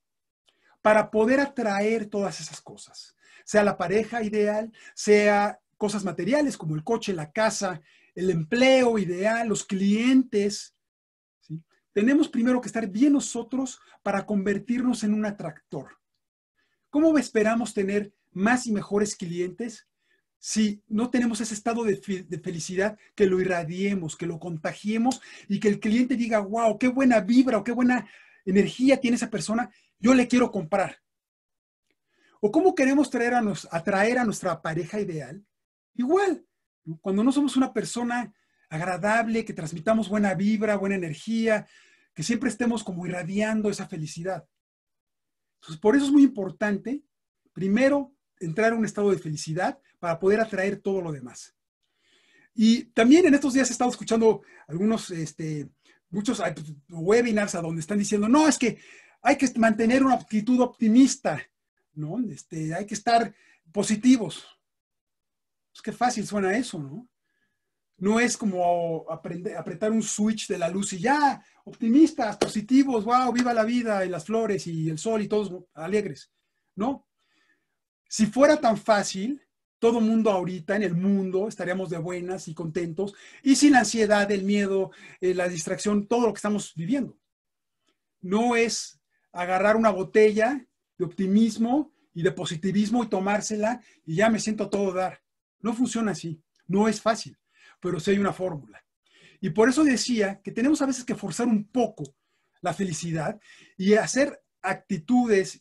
para poder atraer todas esas cosas, sea la pareja ideal, sea cosas materiales como el coche, la casa, el empleo ideal, los clientes, tenemos primero que estar bien nosotros para convertirnos en un atractor. ¿Cómo esperamos tener más y mejores clientes si no tenemos ese estado de, felicidad que lo irradiemos, que lo contagiemos y que el cliente diga, wow, qué buena vibra o qué buena energía tiene esa persona, yo le quiero comprar? ¿O cómo queremos traer atraer a nuestra pareja ideal? Igual, cuando no somos una persona agradable, que transmitamos buena vibra, buena energía, que siempre estemos como irradiando esa felicidad. por eso es muy importante, primero, entrar a un estado de felicidad para poder atraer todo lo demás. Y también en estos días he estado escuchando algunos, este, muchos pues, webinars a donde están diciendo, no, es que hay que mantener una actitud optimista, ¿no? Este, hay que estar positivos. Es pues, que fácil suena eso, ¿no? No es como apretar un switch de la luz y ya, optimistas, positivos, wow, viva la vida y las flores y el sol y todos alegres. No. Si fuera tan fácil, todo mundo ahorita en el mundo estaríamos de buenas y contentos y sin ansiedad, el miedo, eh, la distracción, todo lo que estamos viviendo. No es agarrar una botella de optimismo y de positivismo y tomársela y ya me siento todo dar. No funciona así, no es fácil pero sí hay una fórmula. Y por eso decía que tenemos a veces que forzar un poco la felicidad y hacer actitudes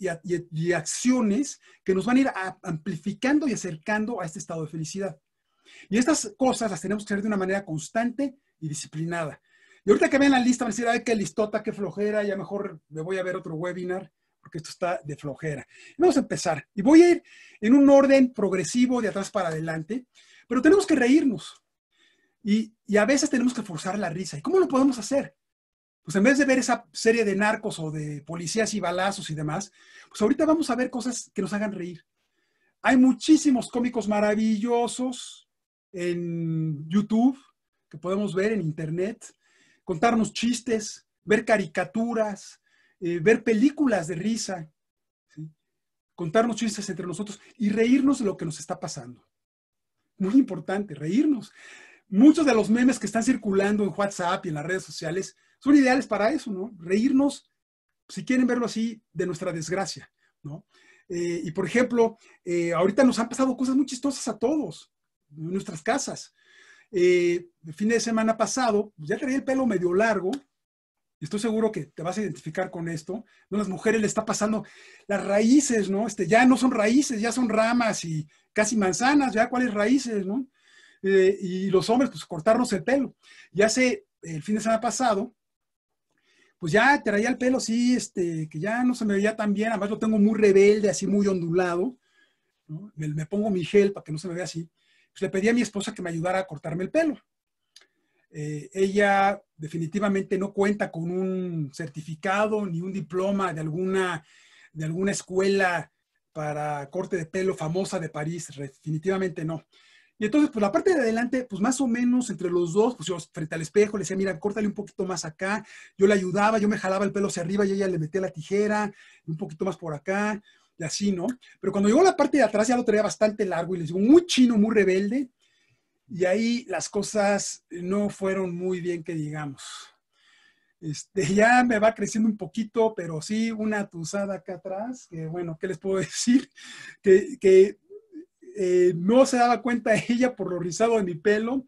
y, acciones que nos van a ir amplificando y acercando a este estado de felicidad. Y estas cosas las tenemos que hacer de una manera constante y disciplinada. Y ahorita que vean la lista van a decir, ay, qué listota, qué flojera, ya mejor me voy a ver otro webinar porque esto está de flojera. Vamos a empezar. Y voy a ir en un orden progresivo de atrás para adelante, pero tenemos que reírnos. Y, a veces tenemos que forzar la risa. ¿Y cómo lo podemos hacer? Pues en vez de ver esa serie de narcos o de policías y balazos y demás, pues ahorita vamos a ver cosas que nos hagan reír. Hay muchísimos cómicos maravillosos en YouTube que podemos ver en Internet, contarnos chistes, ver caricaturas, eh, ver películas de risa, contarnos chistes entre nosotros y reírnos de lo que nos está pasando. Muy importante, reírnos muchos de los memes que están circulando en WhatsApp y en las redes sociales son ideales para eso, ¿no? Reírnos, si quieren verlo así, de nuestra desgracia, ¿no? Eh, y por ejemplo, eh, ahorita nos han pasado cosas muy chistosas a todos, en nuestras casas. Eh, el fin de semana pasado, pues, ya traía el pelo medio largo, estoy seguro que te vas a identificar con esto, a Las mujeres le está pasando las raíces, ¿no? Este, ya no son raíces, ya son ramas y casi manzanas, ya cuáles raíces, ¿no? Eh, y los hombres, pues cortarnos el pelo. ya hace el fin de semana pasado, pues ya traía el pelo sí este, que ya no se me veía tan bien, además lo tengo muy rebelde, así muy ondulado, me, pongo mi gel para que no se me vea así. Pues, le pedí a mi esposa que me ayudara a cortarme el pelo. Eh, ella definitivamente no cuenta con un certificado ni un diploma de alguna, de alguna escuela para corte de pelo famosa de París, definitivamente no. Y entonces, pues la parte de adelante, pues más o menos entre los dos, pues yo frente al espejo le decía, mira, córtale un poquito más acá. Yo le ayudaba, yo me jalaba el pelo hacia arriba y ella le metía la tijera, un poquito más por acá, y así, ¿no? Pero cuando llegó la parte de atrás ya lo traía bastante largo y le digo, muy chino, muy rebelde. Y ahí las cosas no fueron muy bien, que digamos. Este, ya me va creciendo un poquito, pero sí una tuzada acá atrás, que bueno, ¿qué les puedo decir? Que, que eh, no se daba cuenta ella por lo rizado de mi pelo,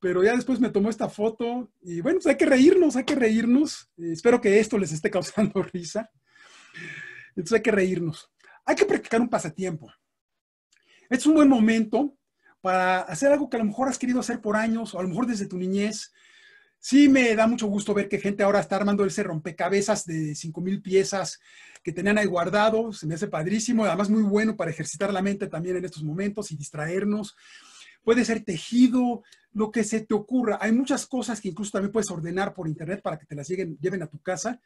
pero ya después me tomó esta foto y bueno, pues hay que reírnos, hay que reírnos. Eh, espero que esto les esté causando risa. Entonces hay que reírnos. Hay que practicar un pasatiempo. es un buen momento para hacer algo que a lo mejor has querido hacer por años o a lo mejor desde tu niñez sí me da mucho gusto ver que gente ahora está armando ese rompecabezas de 5000 piezas que tenían ahí guardados. Se me hace padrísimo, además muy bueno para ejercitar la mente también en estos momentos y distraernos. Puede ser tejido, lo que se te ocurra. Hay muchas cosas que incluso también puedes ordenar por internet para que te las lleven a tu casa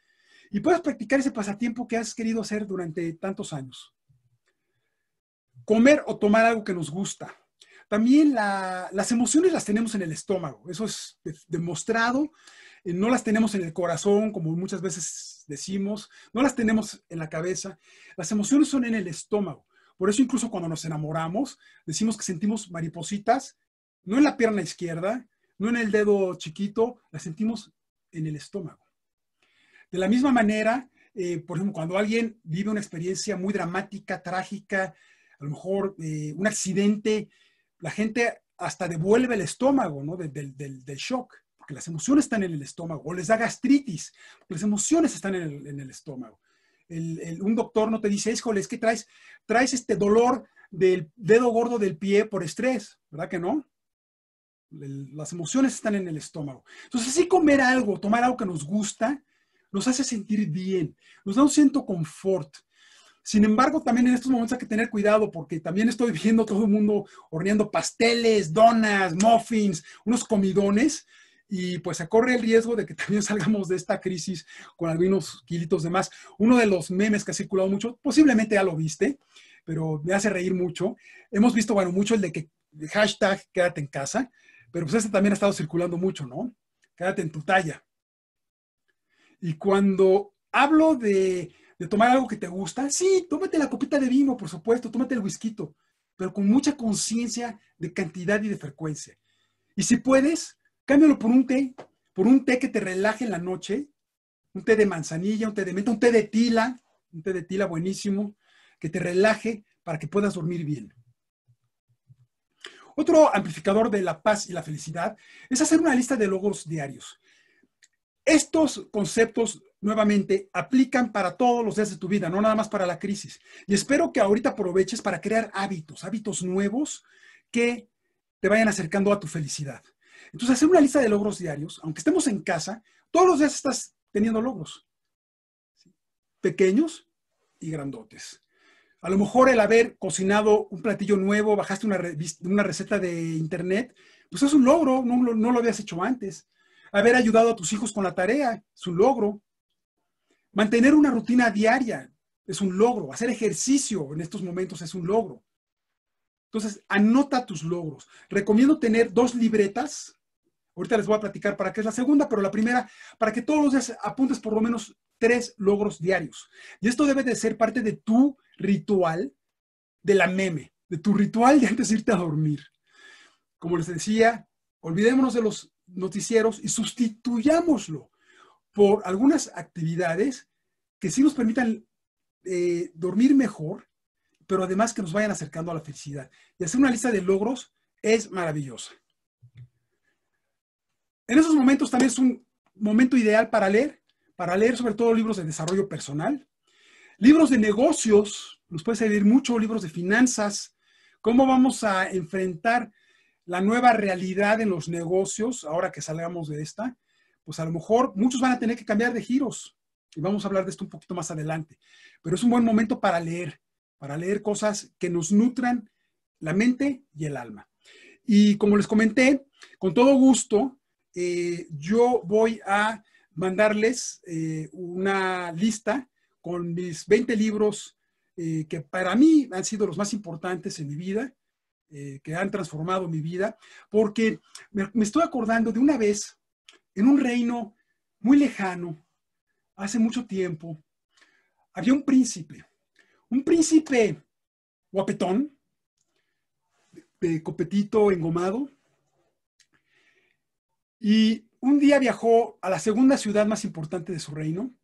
y puedas practicar ese pasatiempo que has querido hacer durante tantos años. Comer o tomar algo que nos gusta. También las emociones las tenemos en el estómago, eso es demostrado, eh, no las tenemos en el corazón, como muchas veces decimos, no las tenemos en la cabeza, las emociones son en el estómago. Por eso incluso cuando nos enamoramos, decimos que sentimos maripositas, no en la pierna izquierda, no en el dedo chiquito, las sentimos en el estómago. De la misma manera, eh, por ejemplo, cuando alguien vive una experiencia muy dramática, trágica, a lo mejor eh, un accidente, la gente hasta devuelve el estómago ¿no? del, shock, porque las emociones están en el estómago, o les da gastritis, porque las emociones están en el, estómago. un doctor no te dice, híjole, es que traes, traes este dolor del dedo gordo del pie por estrés, ¿verdad que no? las emociones están en el estómago. Entonces, así comer algo, tomar algo que nos gusta, nos hace sentir bien, nos da un siento confort, sin embargo, también en estos momentos hay que tener cuidado porque también estoy viendo todo el mundo horneando pasteles, donas, muffins, unos comidones y pues se corre el riesgo de que también salgamos de esta crisis con algunos kilitos de más. Uno de los memes que ha circulado mucho, posiblemente ya lo viste, pero me hace reír mucho. Hemos visto, bueno, mucho el de que hashtag quédate en casa, pero pues este también ha estado circulando mucho, ¿no? Quédate en tu talla. Y cuando hablo de de tomar algo que te gusta, sí, tómate la copita de vino, por supuesto, tómate el whisky, pero con mucha conciencia de cantidad y de frecuencia. Y si puedes, cámbialo por un té, por un té que te relaje en la noche, un té de manzanilla, un té de menta, un té de tila, un té de tila buenísimo, que te relaje para que puedas dormir bien. Otro amplificador de la paz y la felicidad es hacer una lista de logros diarios. Estos conceptos nuevamente, aplican para todos los días de tu vida, no nada más para la crisis. Y espero que ahorita aproveches para crear hábitos, hábitos nuevos que te vayan acercando a tu felicidad. Entonces, hacer una lista de logros diarios, aunque estemos en casa, todos los días estás teniendo logros, pequeños y grandotes. A lo mejor el haber cocinado un platillo nuevo, bajaste una, una receta de internet, pues es un logro, no, no lo habías hecho antes. Haber ayudado a tus hijos con la tarea es un logro. Mantener una rutina diaria es un logro. Hacer ejercicio en estos momentos es un logro. Entonces, anota tus logros. Recomiendo tener dos libretas. Ahorita les voy a platicar para qué es la segunda, pero la primera, para que todos los días apuntes por lo menos tres logros diarios. Y esto debe de ser parte de tu ritual de la meme, de tu ritual de antes de irte a dormir. Como les decía, olvidémonos de los noticieros y sustituyámoslo por algunas actividades que sí nos permitan eh, dormir mejor, pero además que nos vayan acercando a la felicidad. Y hacer una lista de logros es maravillosa. En esos momentos también es un momento ideal para leer, para leer sobre todo libros de desarrollo personal, libros de negocios, nos puede servir mucho, libros de finanzas, cómo vamos a enfrentar la nueva realidad en los negocios ahora que salgamos de esta, pues a lo mejor muchos van a tener que cambiar de giros. Y vamos a hablar de esto un poquito más adelante. Pero es un buen momento para leer, para leer cosas que nos nutran la mente y el alma. Y como les comenté, con todo gusto, eh, yo voy a mandarles eh, una lista con mis 20 libros eh, que para mí han sido los más importantes en mi vida, que han transformado mi vida, porque me estoy acordando de una vez en un reino muy lejano, hace mucho tiempo, había un príncipe, un príncipe guapetón, de copetito engomado, y un día viajó a la segunda ciudad más importante de su reino,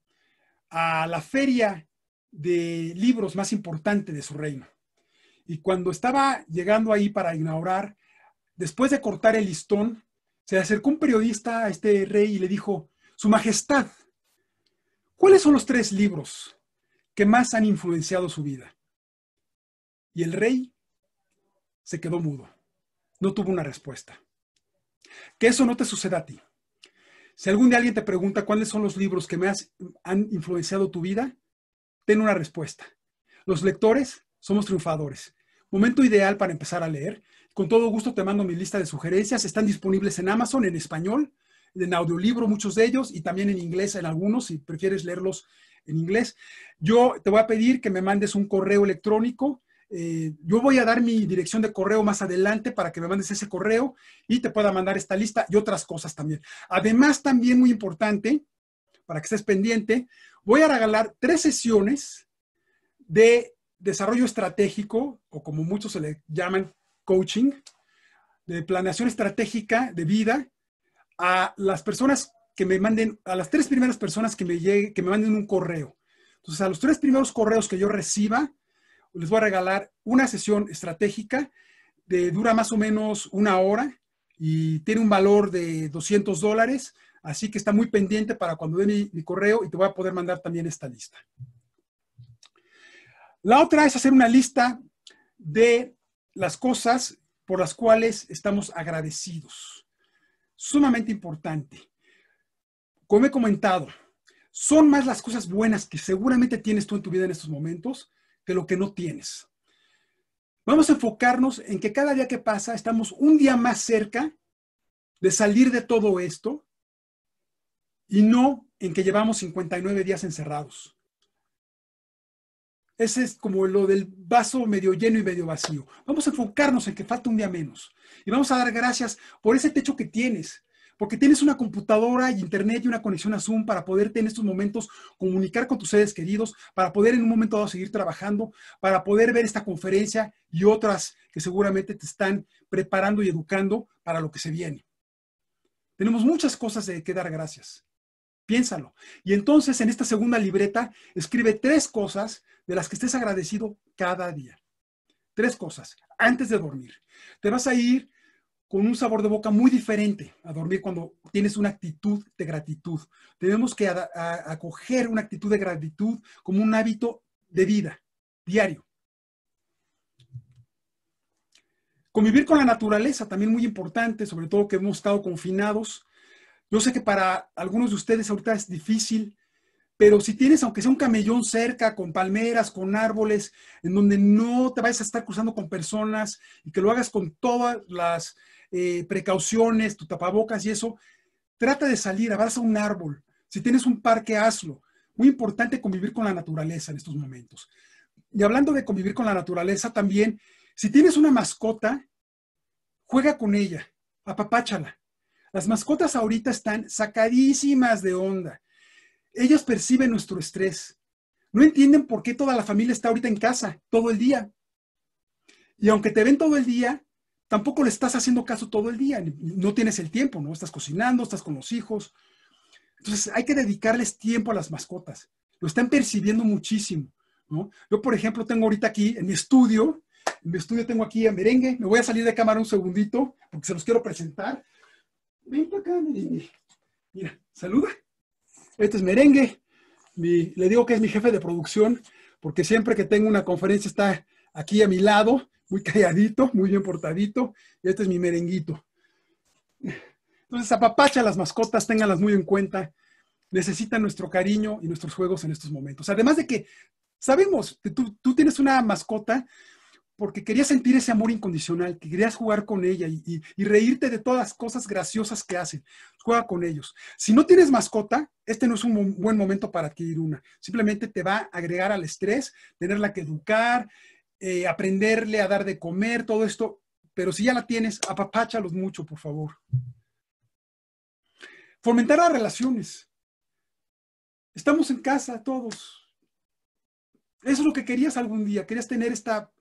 a la feria de libros más importante de su reino. Y cuando estaba llegando ahí para inaugurar, después de cortar el listón, se acercó un periodista a este rey y le dijo, Su Majestad, ¿cuáles son los tres libros que más han influenciado su vida? Y el rey se quedó mudo, no tuvo una respuesta. Que eso no te suceda a ti. Si algún día alguien te pregunta cuáles son los libros que más han influenciado tu vida, ten una respuesta. Los lectores somos triunfadores. Momento ideal para empezar a leer con todo gusto te mando mi lista de sugerencias. Están disponibles en Amazon, en español, en audiolibro muchos de ellos y también en inglés en algunos si prefieres leerlos en inglés. Yo te voy a pedir que me mandes un correo electrónico. Eh, yo voy a dar mi dirección de correo más adelante para que me mandes ese correo y te pueda mandar esta lista y otras cosas también. Además, también muy importante, para que estés pendiente, voy a regalar tres sesiones de desarrollo estratégico o como muchos se le llaman coaching, de planeación estratégica de vida, a las personas que me manden, a las tres primeras personas que me, llegue, que me manden un correo. Entonces, a los tres primeros correos que yo reciba, les voy a regalar una sesión estratégica de dura más o menos una hora y tiene un valor de 200 dólares. Así que está muy pendiente para cuando dé mi, mi, correo y te voy a poder mandar también esta lista. La otra es hacer una lista de las cosas por las cuales estamos agradecidos. Sumamente importante. Como he comentado, son más las cosas buenas que seguramente tienes tú en tu vida en estos momentos que lo que no tienes. Vamos a enfocarnos en que cada día que pasa estamos un día más cerca de salir de todo esto y no en que llevamos 59 días encerrados. Ese es como lo del vaso medio lleno y medio vacío. Vamos a enfocarnos en que falta un día menos. Y vamos a dar gracias por ese techo que tienes, porque tienes una computadora y internet y una conexión a Zoom para poderte en estos momentos comunicar con tus seres queridos, para poder en un momento dado seguir trabajando, para poder ver esta conferencia y otras que seguramente te están preparando y educando para lo que se viene. Tenemos muchas cosas de que dar gracias. Piénsalo. Y entonces en esta segunda libreta escribe tres cosas de las que estés agradecido cada día. Tres cosas. Antes de dormir. Te vas a ir con un sabor de boca muy diferente a dormir cuando tienes una actitud de gratitud. Tenemos que acoger una actitud de gratitud como un hábito de vida diario. Convivir con la naturaleza, también muy importante, sobre todo que hemos estado confinados, yo sé que para algunos de ustedes ahorita es difícil, pero si tienes, aunque sea un camellón cerca, con palmeras, con árboles, en donde no te vayas a estar cruzando con personas y que lo hagas con todas las eh, precauciones, tu tapabocas y eso, trata de salir, abraza un árbol. Si tienes un parque, hazlo. Muy importante convivir con la naturaleza en estos momentos. Y hablando de convivir con la naturaleza también, si tienes una mascota, juega con ella, apapáchala. Las mascotas ahorita están sacadísimas de onda. Ellas perciben nuestro estrés. No entienden por qué toda la familia está ahorita en casa, todo el día. Y aunque te ven todo el día, tampoco le estás haciendo caso todo el día. No tienes el tiempo, ¿no? Estás cocinando, estás con los hijos. Entonces hay que dedicarles tiempo a las mascotas. Lo están percibiendo muchísimo, ¿no? Yo, por ejemplo, tengo ahorita aquí en mi estudio, en mi estudio tengo aquí a Merengue. Me voy a salir de cámara un segundito porque se los quiero presentar ven acá, mira, saluda. Este es merengue. le digo que es mi jefe de producción, porque siempre que tengo una conferencia está aquí a mi lado, muy calladito, muy bien portadito. Y este es mi merenguito. Entonces, apapacha las mascotas, ténganlas muy en cuenta. Necesitan nuestro cariño y nuestros juegos en estos momentos. Además de que sabemos que tú tienes una mascota porque querías sentir ese amor incondicional, que querías jugar con ella y, reírte de todas las cosas graciosas que hacen. Juega con ellos. Si no tienes mascota, este no es un buen momento para adquirir una. Simplemente te va a agregar al estrés, tenerla que educar, eh, aprenderle a dar de comer, todo esto. Pero si ya la tienes, apapáchalos mucho, por favor. Fomentar las relaciones. Estamos en casa todos. Eso es lo que querías algún día. Querías tener esta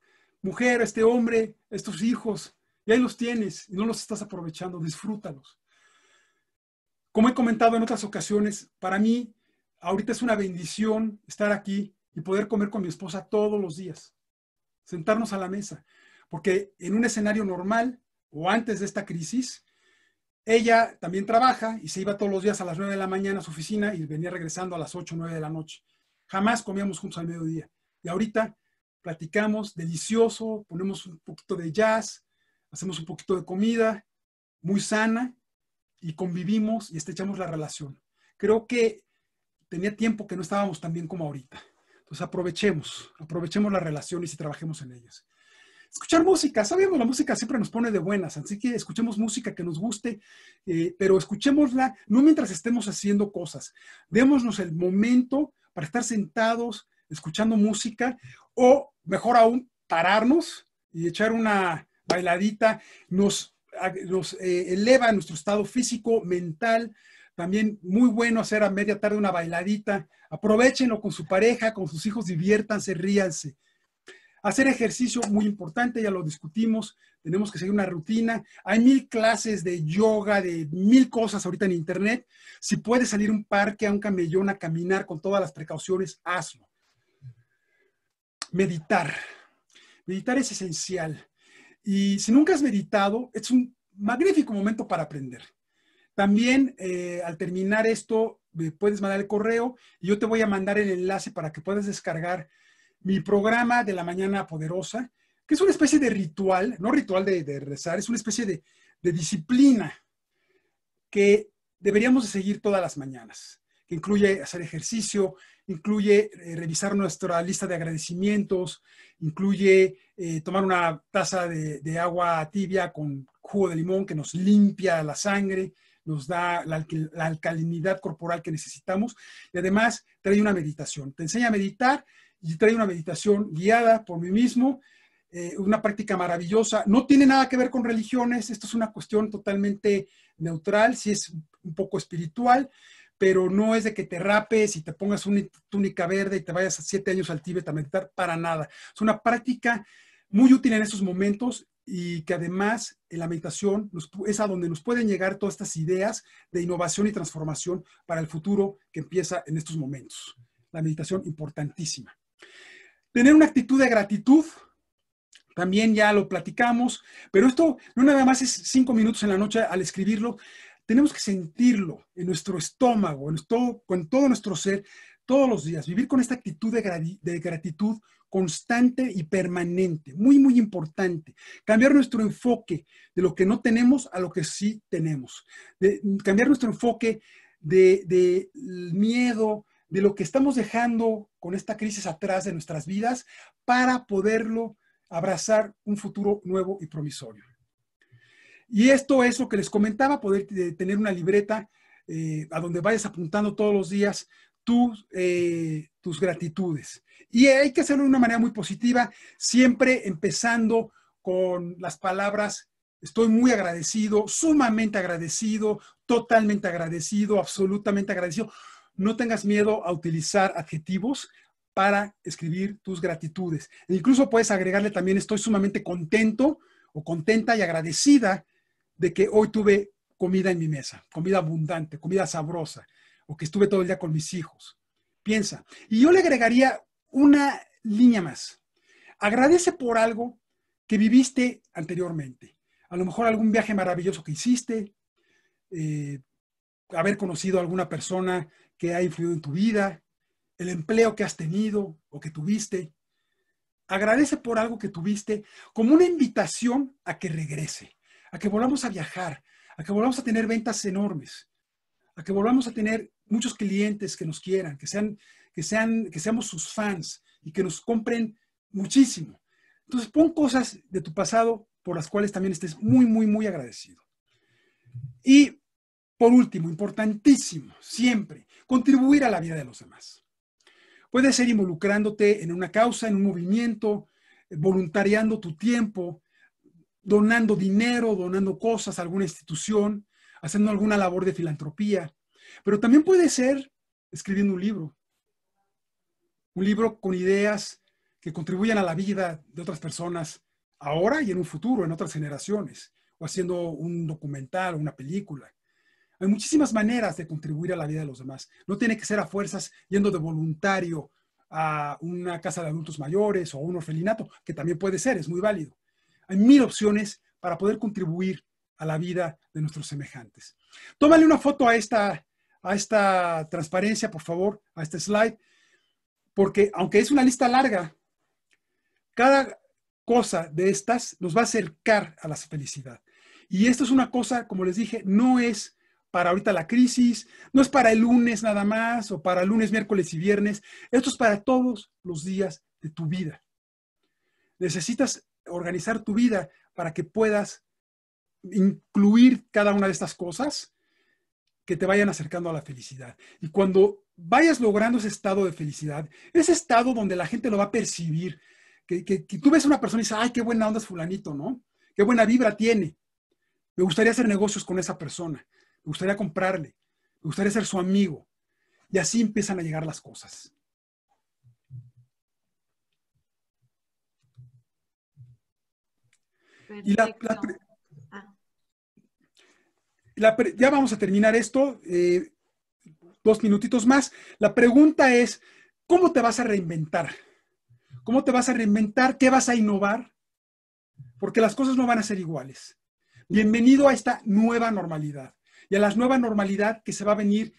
mujer, este hombre, estos hijos, y ahí los tienes y no los estás aprovechando, disfrútalos. Como he comentado en otras ocasiones, para mí ahorita es una bendición estar aquí y poder comer con mi esposa todos los días, sentarnos a la mesa, porque en un escenario normal o antes de esta crisis, ella también trabaja y se iba todos los días a las 9 de la mañana a su oficina y venía regresando a las 8 o 9 de la noche. Jamás comíamos juntos al mediodía. Y ahorita platicamos, delicioso, ponemos un poquito de jazz, hacemos un poquito de comida, muy sana, y convivimos y estrechamos la relación. Creo que tenía tiempo que no estábamos tan bien como ahorita. Entonces aprovechemos, aprovechemos las relación y trabajemos en ellas. Escuchar música, sabemos, la música siempre nos pone de buenas, así que escuchemos música que nos guste, eh, pero escuchémosla no mientras estemos haciendo cosas. Démonos el momento para estar sentados, escuchando música o mejor aún pararnos y echar una bailadita, nos, eh, eleva nuestro estado físico, mental, también muy bueno hacer a media tarde una bailadita, aprovechenlo con su pareja, con sus hijos, diviértanse, ríanse. Hacer ejercicio, muy importante, ya lo discutimos, tenemos que seguir una rutina. Hay mil clases de yoga, de mil cosas ahorita en internet. Si puedes salir a un parque, a un camellón, a caminar con todas las precauciones, hazlo meditar. Meditar es esencial. Y si nunca has meditado, es un magnífico momento para aprender. También eh, al terminar esto, me puedes mandar el correo y yo te voy a mandar el enlace para que puedas descargar mi programa de la mañana poderosa, que es una especie de ritual, no ritual de, rezar, es una especie de, disciplina que deberíamos seguir todas las mañanas, que incluye hacer ejercicio, incluye eh, revisar nuestra lista de agradecimientos, incluye eh, tomar una taza de, agua tibia con jugo de limón que nos limpia la sangre, nos da la, alcalinidad corporal que necesitamos y además trae una meditación. Te enseña a meditar y trae una meditación guiada por mí mismo, eh, una práctica maravillosa. No tiene nada que ver con religiones, esto es una cuestión totalmente neutral, si es un poco espiritual, pero no es de que te rapes y te pongas una túnica verde y te vayas a siete años al Tíbet a meditar, para nada. Es una práctica muy útil en estos momentos y que además en eh, la meditación es a donde nos pueden llegar todas estas ideas de innovación y transformación para el futuro que empieza en estos momentos. La meditación importantísima. Tener una actitud de gratitud, también ya lo platicamos, pero esto no nada más es cinco minutos en la noche al escribirlo. Tenemos que sentirlo en nuestro estómago, en todo, con todo nuestro ser, todos los días. Vivir con esta actitud de, gratitud constante y permanente. Muy, muy importante. Cambiar nuestro enfoque de lo que no tenemos a lo que sí tenemos. De, cambiar nuestro enfoque del miedo, de lo que estamos dejando con esta crisis atrás de nuestras vidas para poderlo abrazar un futuro nuevo y promisorio. Y esto es lo que les comentaba, poder eh, tener una libreta eh, a donde vayas apuntando todos los días tus, eh, tus gratitudes. Y hay que hacerlo de una manera muy positiva, siempre empezando con las palabras Estoy muy agradecido, sumamente agradecido, totalmente agradecido, absolutamente agradecido. No tengas miedo a utilizar adjetivos para escribir tus gratitudes. E incluso puedes agregarle también estoy sumamente contento o contenta y agradecida de que hoy tuve comida en mi mesa, comida abundante, comida sabrosa, o que estuve todo el día con mis hijos. Piensa. Y yo le agregaría una línea más. Agradece por algo que viviste anteriormente. A lo mejor algún viaje maravilloso que hiciste, eh, haber conocido a alguna persona que ha influido en tu vida, el empleo que has tenido o que tuviste. Agradece por algo que tuviste como una invitación a que regrese a que volvamos a viajar, a que volvamos a tener ventas enormes, a que volvamos a tener muchos clientes que nos quieran, que sean, que sean, que seamos sus fans y que nos compren muchísimo. Entonces, pon cosas de tu pasado por las cuales también estés muy, muy, muy agradecido. Y por último, importantísimo, siempre, contribuir a la vida de los demás. Puede ser involucrándote en una causa, en un movimiento, eh, voluntariando tu tiempo, donando dinero, donando cosas a alguna institución, haciendo alguna labor de filantropía. Pero también puede ser escribiendo un libro. Un libro con ideas que contribuyan a la vida de otras personas ahora y en un futuro, en otras generaciones, o haciendo un documental o una película. Hay muchísimas maneras de contribuir a la vida de los demás. No tiene que ser a fuerzas yendo de voluntario a una casa de adultos mayores o a un orfelinato, que también puede ser, es muy válido mil opciones para poder contribuir a la vida de nuestros semejantes. Tómale una foto a esta, a esta transparencia, por favor, a este slide, porque aunque es una lista larga, cada cosa de estas nos va a acercar a la felicidad. Y esto es una cosa, como les dije, no es para ahorita la crisis, no es para el lunes nada más o para lunes, miércoles y viernes. Esto es para todos los días de tu vida. Necesitas organizar tu vida para que puedas incluir cada una de estas cosas que te vayan acercando a la felicidad. Y cuando vayas logrando ese estado de felicidad, ese estado donde la gente lo va a percibir, que, tú ves a una persona y dices, ay, qué buena onda es fulanito, ¿no? Qué buena vibra tiene. Me gustaría hacer negocios con esa persona, me gustaría comprarle, me gustaría ser su amigo. Y así empiezan a llegar las cosas. Y ah. ya vamos a terminar esto, eh, dos minutitos más. La pregunta es, ¿cómo te vas a reinventar? ¿Cómo te vas a reinventar? ¿Qué vas a innovar? Porque las cosas no van a ser iguales. Bienvenido a esta nueva normalidad y a la nueva normalidad que se va a venir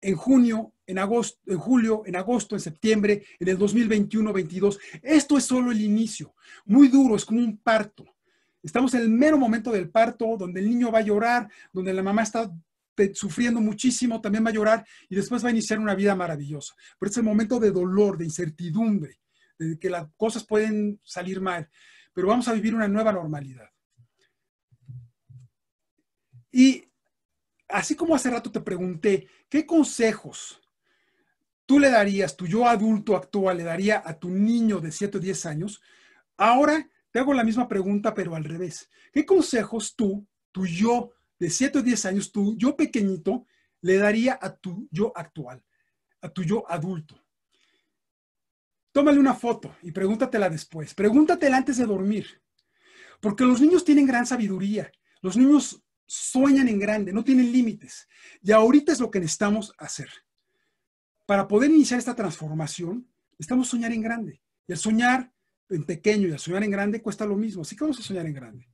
en junio, en agosto, en julio, en agosto, en septiembre, en el 2021-22. Esto es solo el inicio. Muy duro, es como un parto. Estamos en el mero momento del parto, donde el niño va a llorar, donde la mamá está sufriendo muchísimo, también va a llorar y después va a iniciar una vida maravillosa. Pero es el momento de dolor, de incertidumbre, de que las cosas pueden salir mal, pero vamos a vivir una nueva normalidad. Y así como hace rato te pregunté, ¿qué consejos tú le darías, tu yo adulto actual, le daría a tu niño de 7 o 10 años? Ahora te hago la misma pregunta, pero al revés. ¿Qué consejos tú, tu yo de 7 o 10 años, tu yo pequeñito, le daría a tu yo actual, a tu yo adulto? Tómale una foto y pregúntatela después. Pregúntatela antes de dormir. Porque los niños tienen gran sabiduría. Los niños sueñan en grande, no tienen límites. Y ahorita es lo que necesitamos hacer. Para poder iniciar esta transformación, necesitamos soñar en grande. Y al soñar, en pequeño y a soñar en grande cuesta lo mismo. Así que vamos a soñar en grande.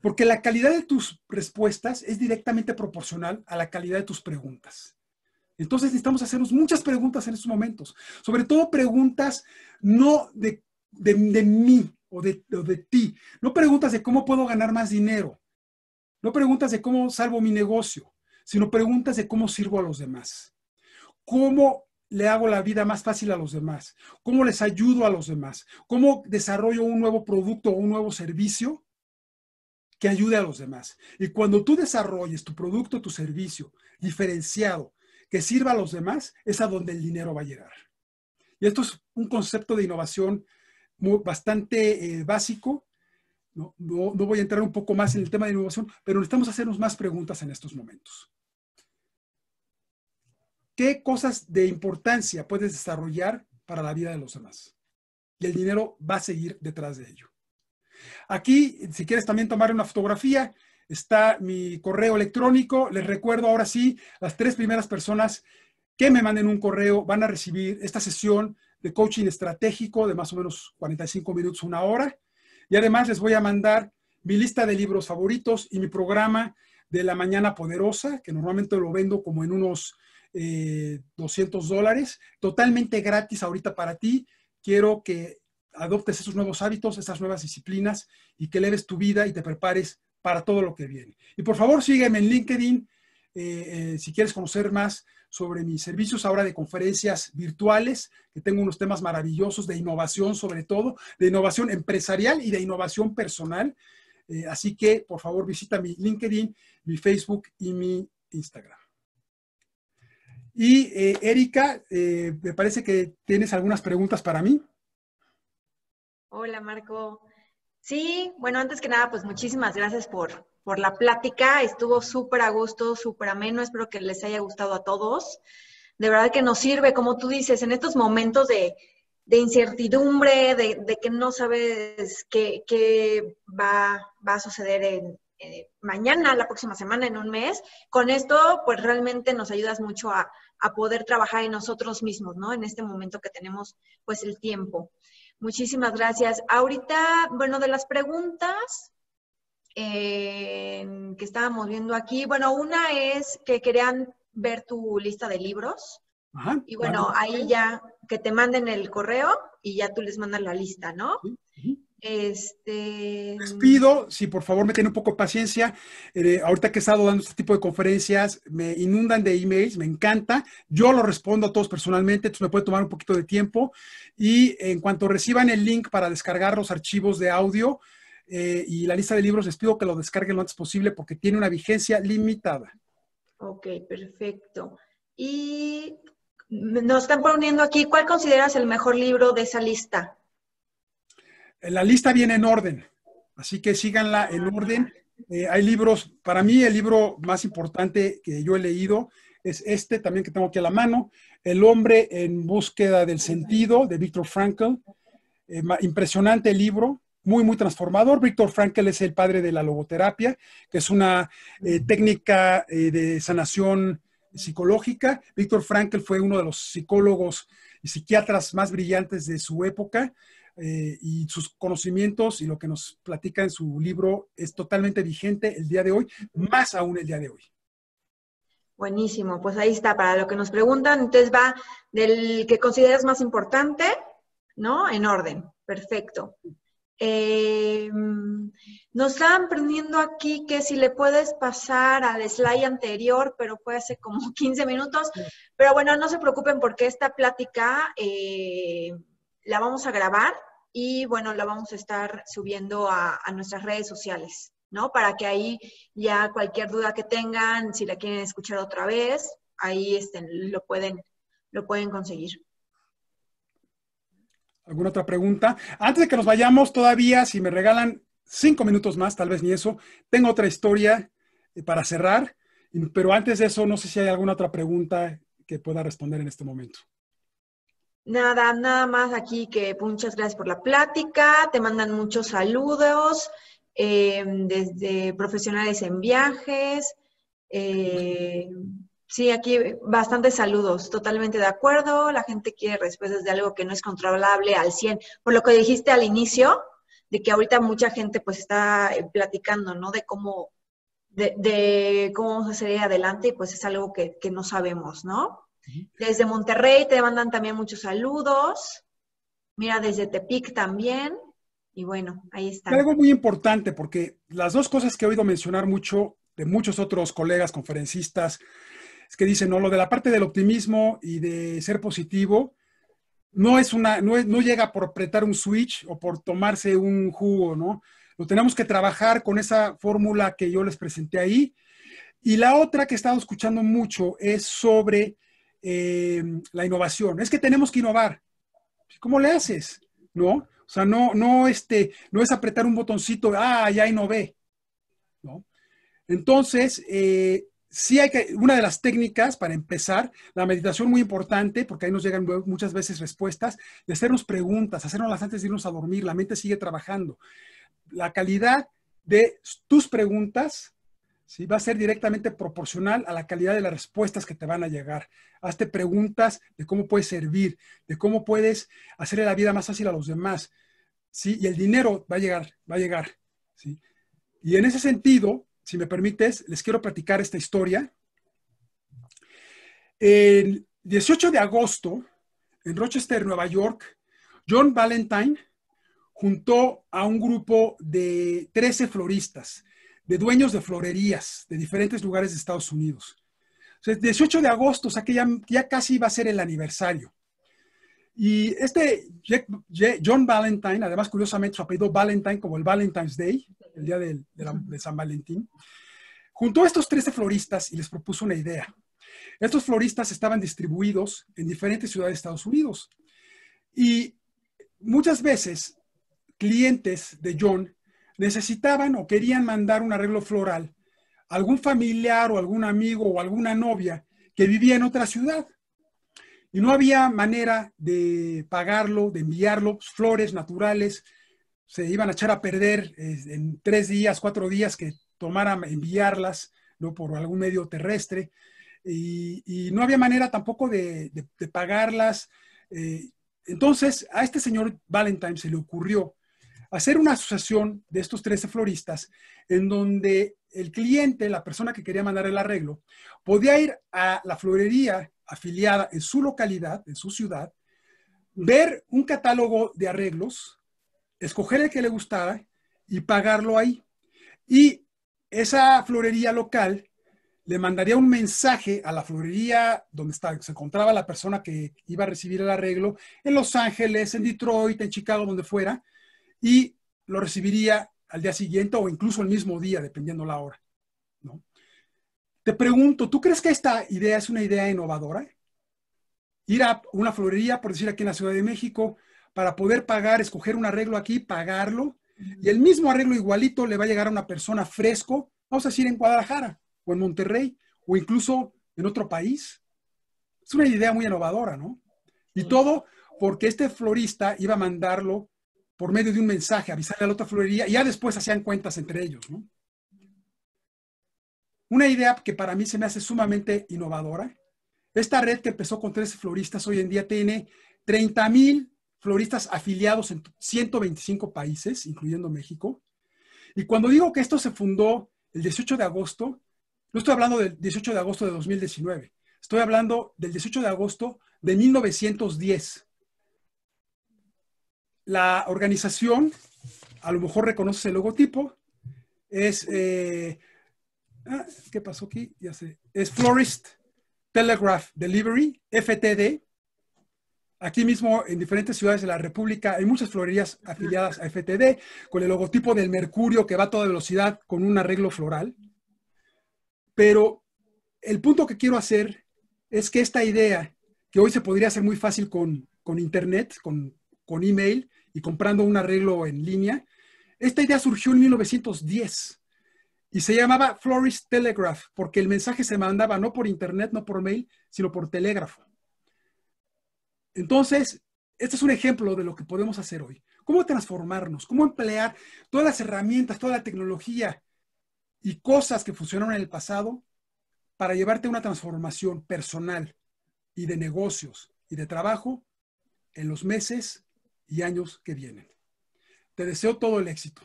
Porque la calidad de tus respuestas es directamente proporcional a la calidad de tus preguntas. Entonces necesitamos hacernos muchas preguntas en estos momentos, sobre todo preguntas no de, de, mí o de, de ti, no preguntas de cómo puedo ganar más dinero, no preguntas de cómo salvo mi negocio, sino preguntas de cómo sirvo a los demás. ¿Cómo le hago la vida más fácil a los demás? ¿Cómo les ayudo a los demás? ¿Cómo desarrollo un nuevo producto o un nuevo servicio que ayude a los demás? Y cuando tú desarrolles tu producto, tu servicio diferenciado, que sirva a los demás, es a donde el dinero va a llegar. Y esto es un concepto de innovación bastante eh, básico. No, no voy a entrar un poco más en el tema de innovación, pero necesitamos hacernos más preguntas en estos momentos. ¿Qué cosas de importancia puedes desarrollar para la vida de los demás? Y el dinero va a seguir detrás de ello. Aquí, si quieres también tomar una fotografía, está mi correo electrónico. Les recuerdo ahora sí, las tres primeras personas que me manden un correo van a recibir esta sesión de coaching estratégico de más o menos 45 minutos, una hora. Y además les voy a mandar mi lista de libros favoritos y mi programa de la mañana poderosa, que normalmente lo vendo como en unos eh, 200 dólares, totalmente gratis ahorita para ti. Quiero que adoptes esos nuevos hábitos, esas nuevas disciplinas y que leves tu vida y te prepares para todo lo que viene. Y por favor, sígueme en LinkedIn eh, eh, si quieres conocer más sobre mis servicios ahora de conferencias virtuales, que tengo unos temas maravillosos de innovación sobre todo, de innovación empresarial y de innovación personal. Eh, así que, por favor, visita mi LinkedIn, mi Facebook y mi Instagram. Y eh, Erika, eh, me parece que tienes algunas preguntas para mí. Hola, Marco. Sí, bueno, antes que nada, pues muchísimas gracias por, por la plática. Estuvo súper a gusto, súper ameno. Espero que les haya gustado a todos. De verdad que nos sirve, como tú dices, en estos momentos de, incertidumbre, de, que no sabes qué, va, va, a suceder en, eh, mañana, la próxima semana, en un mes. Con esto, pues realmente nos ayudas mucho a, poder trabajar en nosotros mismos, ¿no? En este momento que tenemos, pues, el tiempo. Muchísimas gracias. Ahorita, bueno, de las preguntas, eh, que estábamos viendo aquí. Bueno, una es que querían ver tu lista de libros. y bueno, ahí ya que te manden el correo y ya tú les mandas la lista, ¿no? Este... Les pido, si por favor me tienen un poco de paciencia, eh, ahorita que he estado dando este tipo de conferencias, me inundan de emails, me encanta, yo lo respondo a todos personalmente, entonces me puede tomar un poquito de tiempo y en cuanto reciban el link para descargar los archivos de audio eh, y la lista de libros, les pido que lo descarguen lo antes posible porque tiene una vigencia limitada. Ok, perfecto. Y nos están poniendo aquí, ¿cuál consideras el mejor libro de esa lista? La lista viene en orden, así que síganla en orden. Eh, hay libros, para mí el libro más importante que yo he leído es este también que tengo aquí a la mano, El hombre en búsqueda del sentido de Víctor Frankl. Eh, impresionante libro, muy, muy transformador. Víctor Frankl es el padre de la logoterapia, que es una eh, técnica de sanación psicológica. Víctor Frankl fue uno de los psicólogos y psiquiatras más brillantes de su época. Eh, y sus conocimientos y lo que nos platica en su libro es totalmente vigente el día de hoy, más aún el día de hoy. Buenísimo, pues ahí está, para lo que nos preguntan, entonces va del que consideras más importante, ¿no? En orden, perfecto. Eh, nos estaban prendiendo aquí que si le puedes pasar al slide anterior, pero fue hace como 15 minutos. Pero bueno, no se preocupen porque esta plática eh, la vamos a grabar y bueno, la vamos a estar subiendo a, nuestras redes sociales, ¿no? Para que ahí ya cualquier duda que tengan, si la quieren escuchar otra vez, ahí este, lo, pueden, lo pueden conseguir. ¿Alguna otra pregunta? Antes de que nos vayamos, todavía, si me regalan cinco minutos más, tal vez ni eso, tengo otra historia eh, para cerrar, pero antes de eso, no sé si hay alguna otra pregunta que pueda responder en este momento. Nada, nada más aquí que muchas gracias por la plática. Te mandan muchos saludos em, desde profesionales en viajes. Em, sí, aquí bastantes saludos, totalmente de acuerdo. La gente quiere respuestas de algo que no es controlable al 100. Por lo que dijiste al inicio, de que ahorita mucha gente pues está eh, platicando, ¿no? De cómo, de, cómo vamos a salir adelante y pues es algo que no sabemos, ¿no? Desde Monterrey te mandan también muchos saludos. Mira, desde Tepic también. Y bueno, ahí está. Algo muy importante, porque las dos cosas que he oído mencionar mucho de muchos otros colegas conferencistas, es que dicen, no, lo de la parte del optimismo y de ser positivo, no es una, no, no llega por apretar un switch o por tomarse un jugo, ¿no? Lo tenemos que trabajar con esa fórmula que yo les presenté ahí. Y la otra que he estado escuchando mucho es sobre eh, la innovación. Es que tenemos que innovar. ¿Cómo le haces? ¿No? O sea, no, no, este, no es apretar un botoncito, ah, ya innové. ¿No? Entonces, eh, sí hay que, una de las técnicas para empezar, la meditación muy importante, porque ahí nos llegan muchas veces respuestas, de hacernos preguntas, las antes de irnos a dormir, la mente sigue trabajando. La calidad de tus preguntas va a ser directamente proporcional a la calidad de las respuestas que te van a llegar. Hazte preguntas de cómo puedes servir, de cómo puedes hacerle la vida más fácil a los demás. Y el dinero va a llegar, va a llegar. Y en ese sentido, si me permites, les quiero platicar esta historia. El 18 de agosto, en Rochester, Nueva York, John Valentine juntó a un grupo de 13 floristas de dueños de florerías de diferentes lugares de Estados Unidos. 18 de agosto, o sea que ya, casi iba a ser el aniversario. Y este John Valentine, además curiosamente su apellido Valentine como el Valentine's Day, el día de, de, San Valentín, juntó a estos 13 floristas y les propuso una idea. Estos floristas estaban distribuidos en diferentes ciudades de Estados Unidos. Y muchas veces clientes de John necesitaban o querían mandar un arreglo floral a algún familiar o algún amigo o alguna novia que vivía en otra ciudad. Y no había manera de pagarlo, de enviarlo, pues, flores naturales, se iban a echar a perder eh, en tres días, cuatro días que tomara enviarlas ¿no? por algún medio terrestre. Y, no había manera tampoco de, pagarlas. Eh, entonces, a este señor Valentine se le ocurrió hacer una asociación de estos 13 floristas en donde el cliente, la persona que quería mandar el arreglo, podía ir a la florería afiliada en su localidad, en su ciudad, ver un catálogo de arreglos, escoger el que le gustara y pagarlo ahí. Y esa florería local le mandaría un mensaje a la florería donde se encontraba la persona que iba a recibir el arreglo, en Los Ángeles, en Detroit, en Chicago, donde fuera, y lo recibiría al día siguiente o incluso el mismo día, dependiendo la hora. Te pregunto, ¿tú crees que esta idea es una idea innovadora? Ir a una florería, por decir aquí en la Ciudad de México, para poder pagar, escoger un arreglo aquí, pagarlo, y el mismo arreglo igualito le va a llegar a una persona fresco, vamos a decir en Guadalajara, o en Monterrey, o incluso en otro país. Es una idea muy innovadora, ¿no? Y mm. todo porque este florista iba a mandarlo por medio de un mensaje, avisar a la otra florería y ya después hacían cuentas entre ellos. ¿no? Una idea que para mí se me hace sumamente innovadora. Esta red que empezó con tres floristas hoy en día tiene 30 mil floristas afiliados en 125 países, incluyendo México. Y cuando digo que esto se fundó el 18 de agosto, no estoy hablando del 18 de agosto de 2019, estoy hablando del 18 de agosto de 1910 la organización a lo mejor reconoce el logotipo, es, eh, ah, ¿qué pasó aquí? Ya sé, es Florist Telegraph Delivery, FTD. Aquí mismo, en diferentes ciudades de la República, hay muchas florerías afiliadas a FTD, con el logotipo del mercurio que va a toda velocidad con un arreglo floral. Pero el punto que quiero hacer es que esta idea, que hoy se podría hacer muy fácil con, Internet, con, con email, y comprando un arreglo en línea. Esta idea surgió en 1910 y se llamaba Florist Telegraph porque el mensaje se mandaba no por internet, no por mail, sino por telégrafo. Entonces, este es un ejemplo de lo que podemos hacer hoy. ¿Cómo transformarnos? ¿Cómo emplear todas las herramientas, toda la tecnología y cosas que funcionaron en el pasado para llevarte a una transformación personal y de negocios y de trabajo en los meses y años que vienen. Te deseo todo el éxito.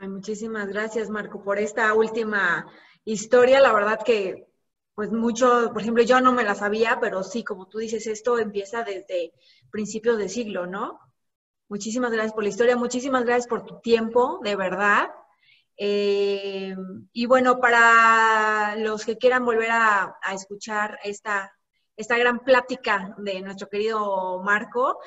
muchísimas gracias, Marco, por esta última historia. La verdad que, pues mucho, por ejemplo, yo no me la sabía, pero sí, como tú dices, esto empieza desde principios de siglo, ¿no? Muchísimas gracias por la historia, muchísimas gracias por tu tiempo, de verdad. Eh, y bueno, para los que quieran volver a, a escuchar esta esta gran plática de nuestro querido Marco.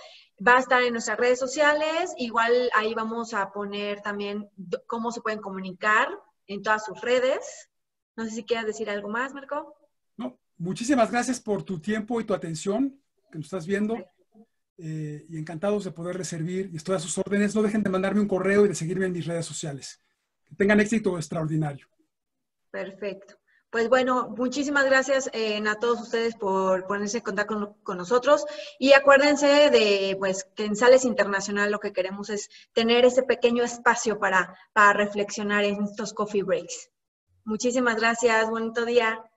Va a estar en nuestras redes sociales, igual ahí vamos a poner también cómo se pueden comunicar en todas sus redes. No sé si quieres decir algo más, Marco. No, muchísimas gracias por tu tiempo y tu atención que nos estás viendo. Eh, y encantados de poderles servir y estoy a sus órdenes. No dejen de mandarme un correo y de seguirme en mis redes sociales. Que tengan éxito extraordinario. Perfecto. Pues bueno, muchísimas gracias eh, a todos ustedes por ponerse en contacto con, nosotros y acuérdense de pues que en Sales Internacional lo que queremos es tener ese pequeño espacio para, para reflexionar en estos coffee breaks. Muchísimas gracias, bonito día.